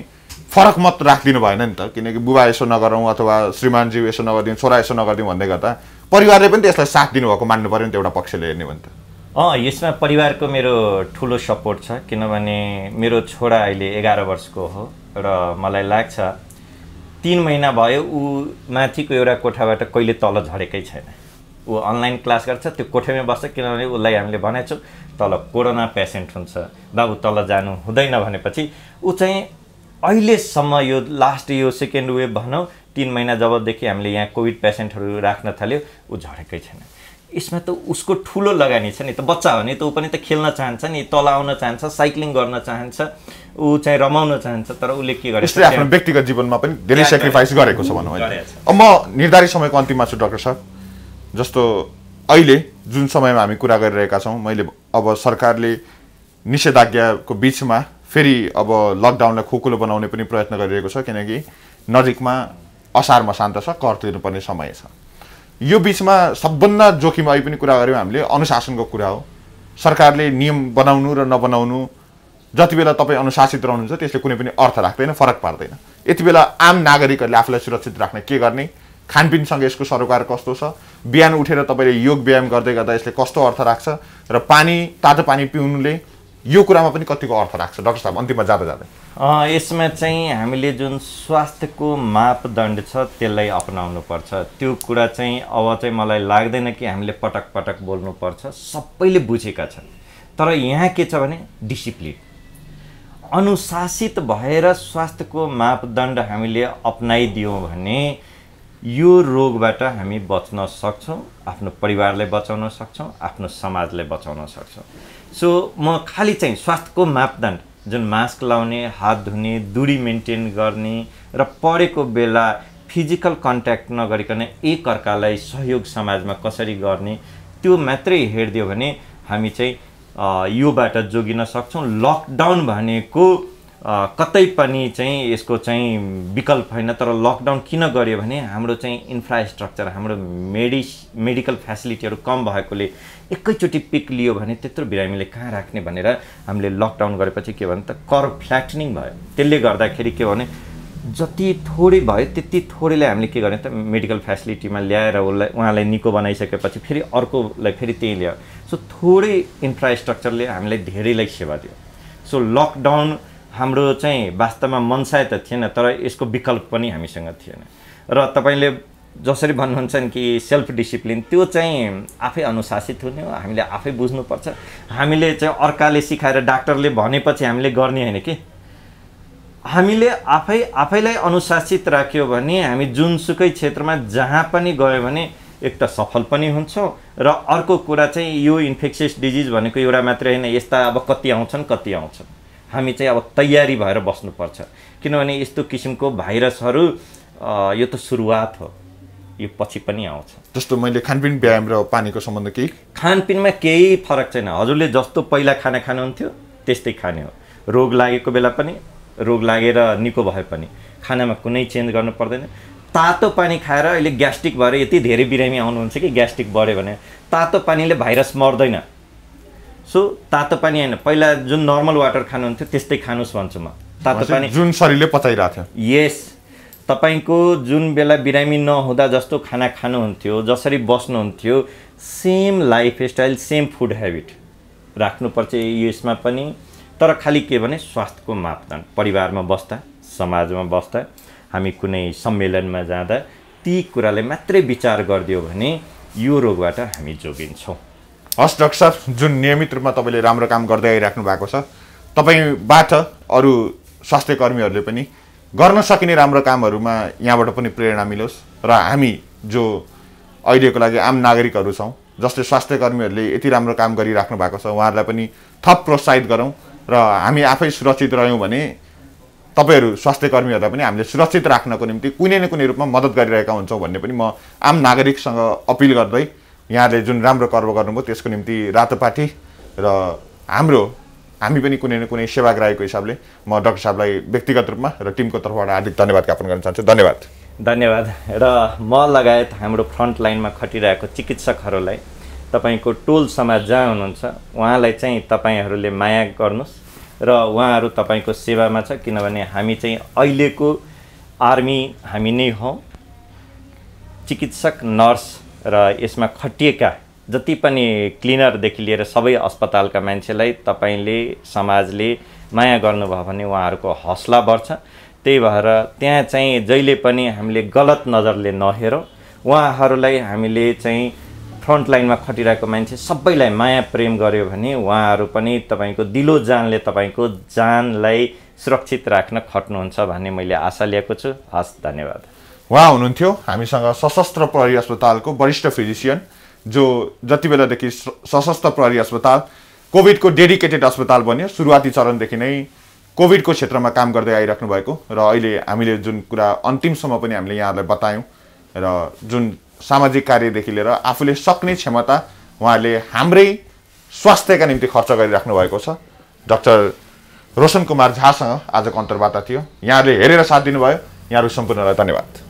फरक मत राखिदिनु भएन नि त किनकि बुबा यसो नगरौँ अथवा श्रीमानज्यू यसो नगरिदिउँ छोरा यसो नगरिदिउँ भन्दै गर्दा परिवारले पनि त्यसलाई साथ दिनुभएको मान्नु पऱ्यो नि त एउटा पक्षले हेर्ने भने त अँ यसमा परिवारको मेरो ठुलो सपोर्ट छ किनभने मेरो छोरा अहिले एघार वर्षको हो र मलाई लाग्छ तिन महिना भयो ऊ माथिको एउटा कोठाबाट कहिले तल झरेकै छैन ऊ अनलाइन क्लास गर्छ त्यो कोठामै बस्छ किनभने उसलाई हामीले भनेको तल कोरोना पेसेन्ट हुन्छ बाबु तल जानु हुँदैन भनेपछि ऊ चाहिँ अहिलेसम्म यो लास्ट यो सेकेन्ड वेभ भनौँ तिन महिना जबदेखि हामीले यहाँ कोभिड पेसेन्टहरू राख्न थाल्यो ऊ झरेकै छैन यसमा त उसको ठुलो लगानी छ नि त बच्चा हो नि त ऊ पनि त खेल्न चाहन्छ नि तल आउन चाहन्छ साइक्लिङ गर्न चाहन्छ ऊ चाहिँ रमाउन चाहन्छ तर उसले के गरेको छ आफ्नो व्यक्तिगत जीवनमा पनि धेरै सेक्रिफाइस गरेको छ भनौँ म निर्धारित समयको अन्तिममा छु डाक्टर सर जस्तो अहिले जुन समयमा हामी कुरा गरिरहेका छौँ मैले अब सरकारले निषेधाज्ञाको बिचमा फेरि अब लकडाउनलाई खोकुलो बनाउने पनि प्रयत्न गरिरहेको छ किनकि नजिकमा असारमा शान्त छ कर तिर्नुपर्ने समय छ यो बिचमा सबभन्दा जोखिम अहिले पनि कुरा गऱ्यौँ हामीले अनुशासनको कुरा हो सरकारले नियम बनाउनु र नबनाउनु जति बेला तपाईँ अनुशासित रहनुहुन्छ त्यसले कुनै पनि अर्थ राख्दैन फरक पार्दैन यति बेला आम नागरिकहरूले आफूलाई सुरक्षित राख्ने के गर्ने खानपिनसँग यसको सरोकार कस्तो छ बिहान उठेर तपाईँले योग व्यायाम गर्दै गर्दा यसले कस्तो अर्थ राख्छ र पानी तातो पानी पिउनुले यो कुरामा पनि कतिको अर्थ राख्छ डक्टर साहब अन्तिममा जाँदा जाँदै यसमा चाहिँ हामीले जुन स्वास्थ्यको मापदण्ड छ त्यसलाई अपनाउनु पर्छ त्यो कुरा चाहिँ अब चाहिँ मलाई लाग्दैन कि हामीले पटक पटक बोल्नुपर्छ सबैले बुझेका छन् तर यहाँ के छ भने डिसिप्लिन अनुशासित भएर स्वास्थ्यको मापदण्ड हामीले अपनाइदियौँ भने यो रोगबाट हामी बच्न सक्छौँ आफ्नो परिवारलाई बचाउन सक्छौँ आफ्नो समाजलाई बचाउन सक्छौँ सो म खालि चाहिँ स्वास्थ्यको मापदण्ड जुन मास्क लाउने हात धुने दुरी मेन्टेन गर्ने र पढेको बेला फिजिकल कन्ट्याक्ट नगरिकन एकअर्कालाई सहयोग समाजमा कसरी गर्ने त्यो मात्रै हेरिदियो भने हामी चाहिँ योबाट जोगिन सक्छौँ लकडाउन भनेको कतै पनि चाहिँ यसको चाहिँ विकल्प होइन तर लकडाउन किन गऱ्यो भने हाम्रो चाहिँ इन्फ्रास्ट्रक्चर हाम्रो मेडिस मेडिकल फेसिलिटीहरू कम भएकोले एकैचोटि पिक लियो भने त्यत्रो बिरामीले कहाँ राख्ने भनेर हामीले लकडाउन गरेपछि के भने त कर फ्ल्याटनिङ भयो त्यसले गर्दाखेरि के भने जति थोरै भयो त्यति थोरैलाई हामीले के गर्ने त मेडिकल फेसिलिटीमा ल्याएर उसलाई उहाँलाई निको बनाइसकेपछि फेरि अर्कोलाई फेरि त्यहीँ ल्यायो सो थोरै इन्फ्रास्ट्रक्चरले हामीलाई धेरैलाई सेवा दियो सो लकडाउन हाम्रो चाहिँ वास्तवमा मनसाय त थिएन तर यसको विकल्प पनि हामीसँग थिएन र तपाईँले जसरी भन्नुहुन्छन् कि सेल्फ डिसिप्लिन त्यो चाहिँ आफै अनुशासित हुने हो हामीले आफै बुझ्नुपर्छ हामीले चाहिँ अर्काले सिकाएर डाक्टरले भनेपछि हामीले गर्ने होइन कि हामीले आफै आफैलाई अनुशासित राख्यो भने हामी जुनसुकै क्षेत्रमा जहाँ पनि गयो भने एक त सफल पनि हुन्छौँ र अर्को कुरा चाहिँ यो इन्फेक्सियस डिजिज भनेको एउटा मात्रै होइन यस्ता अब कति आउँछन् कति आउँछन् हामी चाहिँ अब तयारी भएर बस्नुपर्छ किनभने यस्तो किसिमको भाइरसहरू यो त सुरुवात हो यो पछि पनि आउँछ जस्तो मैले खानपिन व्यायाम र पानीको सम्बन्ध केही खानपिनमा केही फरक छैन हजुरले जस्तो पहिला खाना खानुहुन्थ्यो त्यस्तै खाने हो रोग लागेको बेला पनि रोग लागेर निको भए पनि खानामा कुनै चेन्ज गर्नु पर्दैन तातो पानी खाएर अहिले ग्यास्ट्रिक भएर यति धेरै बिरामी आउनुहुन्छ कि ग्यास्ट्रिक बढ्यो भने तातो पानीले भाइरस मर्दैन सो तातो पानी होइन पहिला जुन नर्मल वाटर खानुहुन्थ्यो त्यस्तै खानुहोस् भन्छु म तातो पानी जुन शरीरले पचाइरहेको थियो यस तपाईँको जुन बेला बिरामी नहुँदा जस्तो खाना खानुहुन्थ्यो जसरी बस्नुहुन्थ्यो same lifestyle same food habit राख्नुपर्छ यसमा पनि तर खालि के भने स्वास्थ्यको मापदण्ड परिवारमा बस्दा समाजमा बस्दा हामी कुनै सम्मेलनमा जाँदा ती कुराले मात्रै विचार गरिदियो भने यो रोगबाट हामी जोगिन्छौँ हस् डक्टर साहब जुन नियमित रूपमा तपाईँले राम्रो काम गर्दै आइराख्नु भएको छ तपाईँबाट अरू स्वास्थ्य कर्मीहरूले पनि गर्न सकिने राम्रो कामहरूमा यहाँबाट पनि प्रेरणा मिलोस् र हामी जो अहिलेको लागि आम नागरिकहरू छौँ जसले स्वास्थ्य कर्मीहरूले यति राम्रो काम गरिराख्नु भएको छ उहाँहरूलाई पनि थप प्रोत्साहित गरौँ र हामी आफै सुरक्षित रह्यौँ भने तपाईँहरू स्वास्थ्य कर्मीहरूलाई पनि हामीले सुरक्षित राख्नको निम्ति कुनै न कुनै रूपमा मद्दत गरिरहेका हुन्छौँ भन्ने पनि म आम नागरिकसँग अपिल गर्दै यहाँले जुन राम्रो कर्म गर्नुभयो त्यसको निम्ति रातोपाठी र हाम्रो हामी पनि कुनै न कुनै सेवाग्राहीको हिसाबले म डाक्टर साहबलाई व्यक्तिगत रूपमा र टिमको तर्फबाट हार्दिक धन्यवाद ज्ञापन गर्न चाहन्छु धन्यवाद धन्यवाद र म लगायत हाम्रो फ्रन्ट लाइनमा खटिरहेको चिकित्सकहरूलाई तपाईँको टोल समाज जहाँ हुनुहुन्छ उहाँलाई चाहिँ तपाईँहरूले माया गर्नुहोस् र उहाँहरू तपाईँको सेवामा छ किनभने हामी चाहिँ अहिलेको आर्मी हामी नै हौँ चिकित्सक नर्स र यसमा खटिएका जति पनि क्लिनरदेखि लिएर सबै अस्पतालका मान्छेलाई तपाईँले समाजले माया गर्नुभयो भने उहाँहरूको हौसला बढ्छ त्यही भएर त्यहाँ चाहिँ जहिले पनि हामीले गलत नजरले नहेरौँ उहाँहरूलाई हामीले चाहिँ फ्रन्ट लाइनमा खटिरहेको मान्छे सबैलाई माया प्रेम गर्यो भने उहाँहरू पनि तपाईँको दिलो जानले तपाईँको जानलाई सुरक्षित राख्न खट्नुहुन्छ भन्ने मैले आशा लिएको छु हस् धन्यवाद उहाँ हुनुहुन्थ्यो हामीसँग सशस्त्र प्रहरी अस्पतालको वरिष्ठ फिजिसियन जो जति बेलादेखि सशस्त्र प्रहरी अस्पताल कोभिडको डेडिकेटेड अस्पताल बन्यो सुरुवाती चरणदेखि नै कोभिडको क्षेत्रमा काम गर्दै आइराख्नु भएको र अहिले हामीले जुन कुरा अन्तिमसम्म पनि हामीले यहाँहरूलाई बतायौँ र जुन सामाजिक कार्यदेखि लिएर आफूले सक्ने क्षमता उहाँहरूले हाम्रै स्वास्थ्यका निम्ति खर्च गरिराख्नु भएको छ डाक्टर रोशन कुमार झासँग आजको अन्तर्वार्ता थियो यहाँहरूले हेरेर साथ दिनुभयो यहाँहरू सम्पूर्णलाई धन्यवाद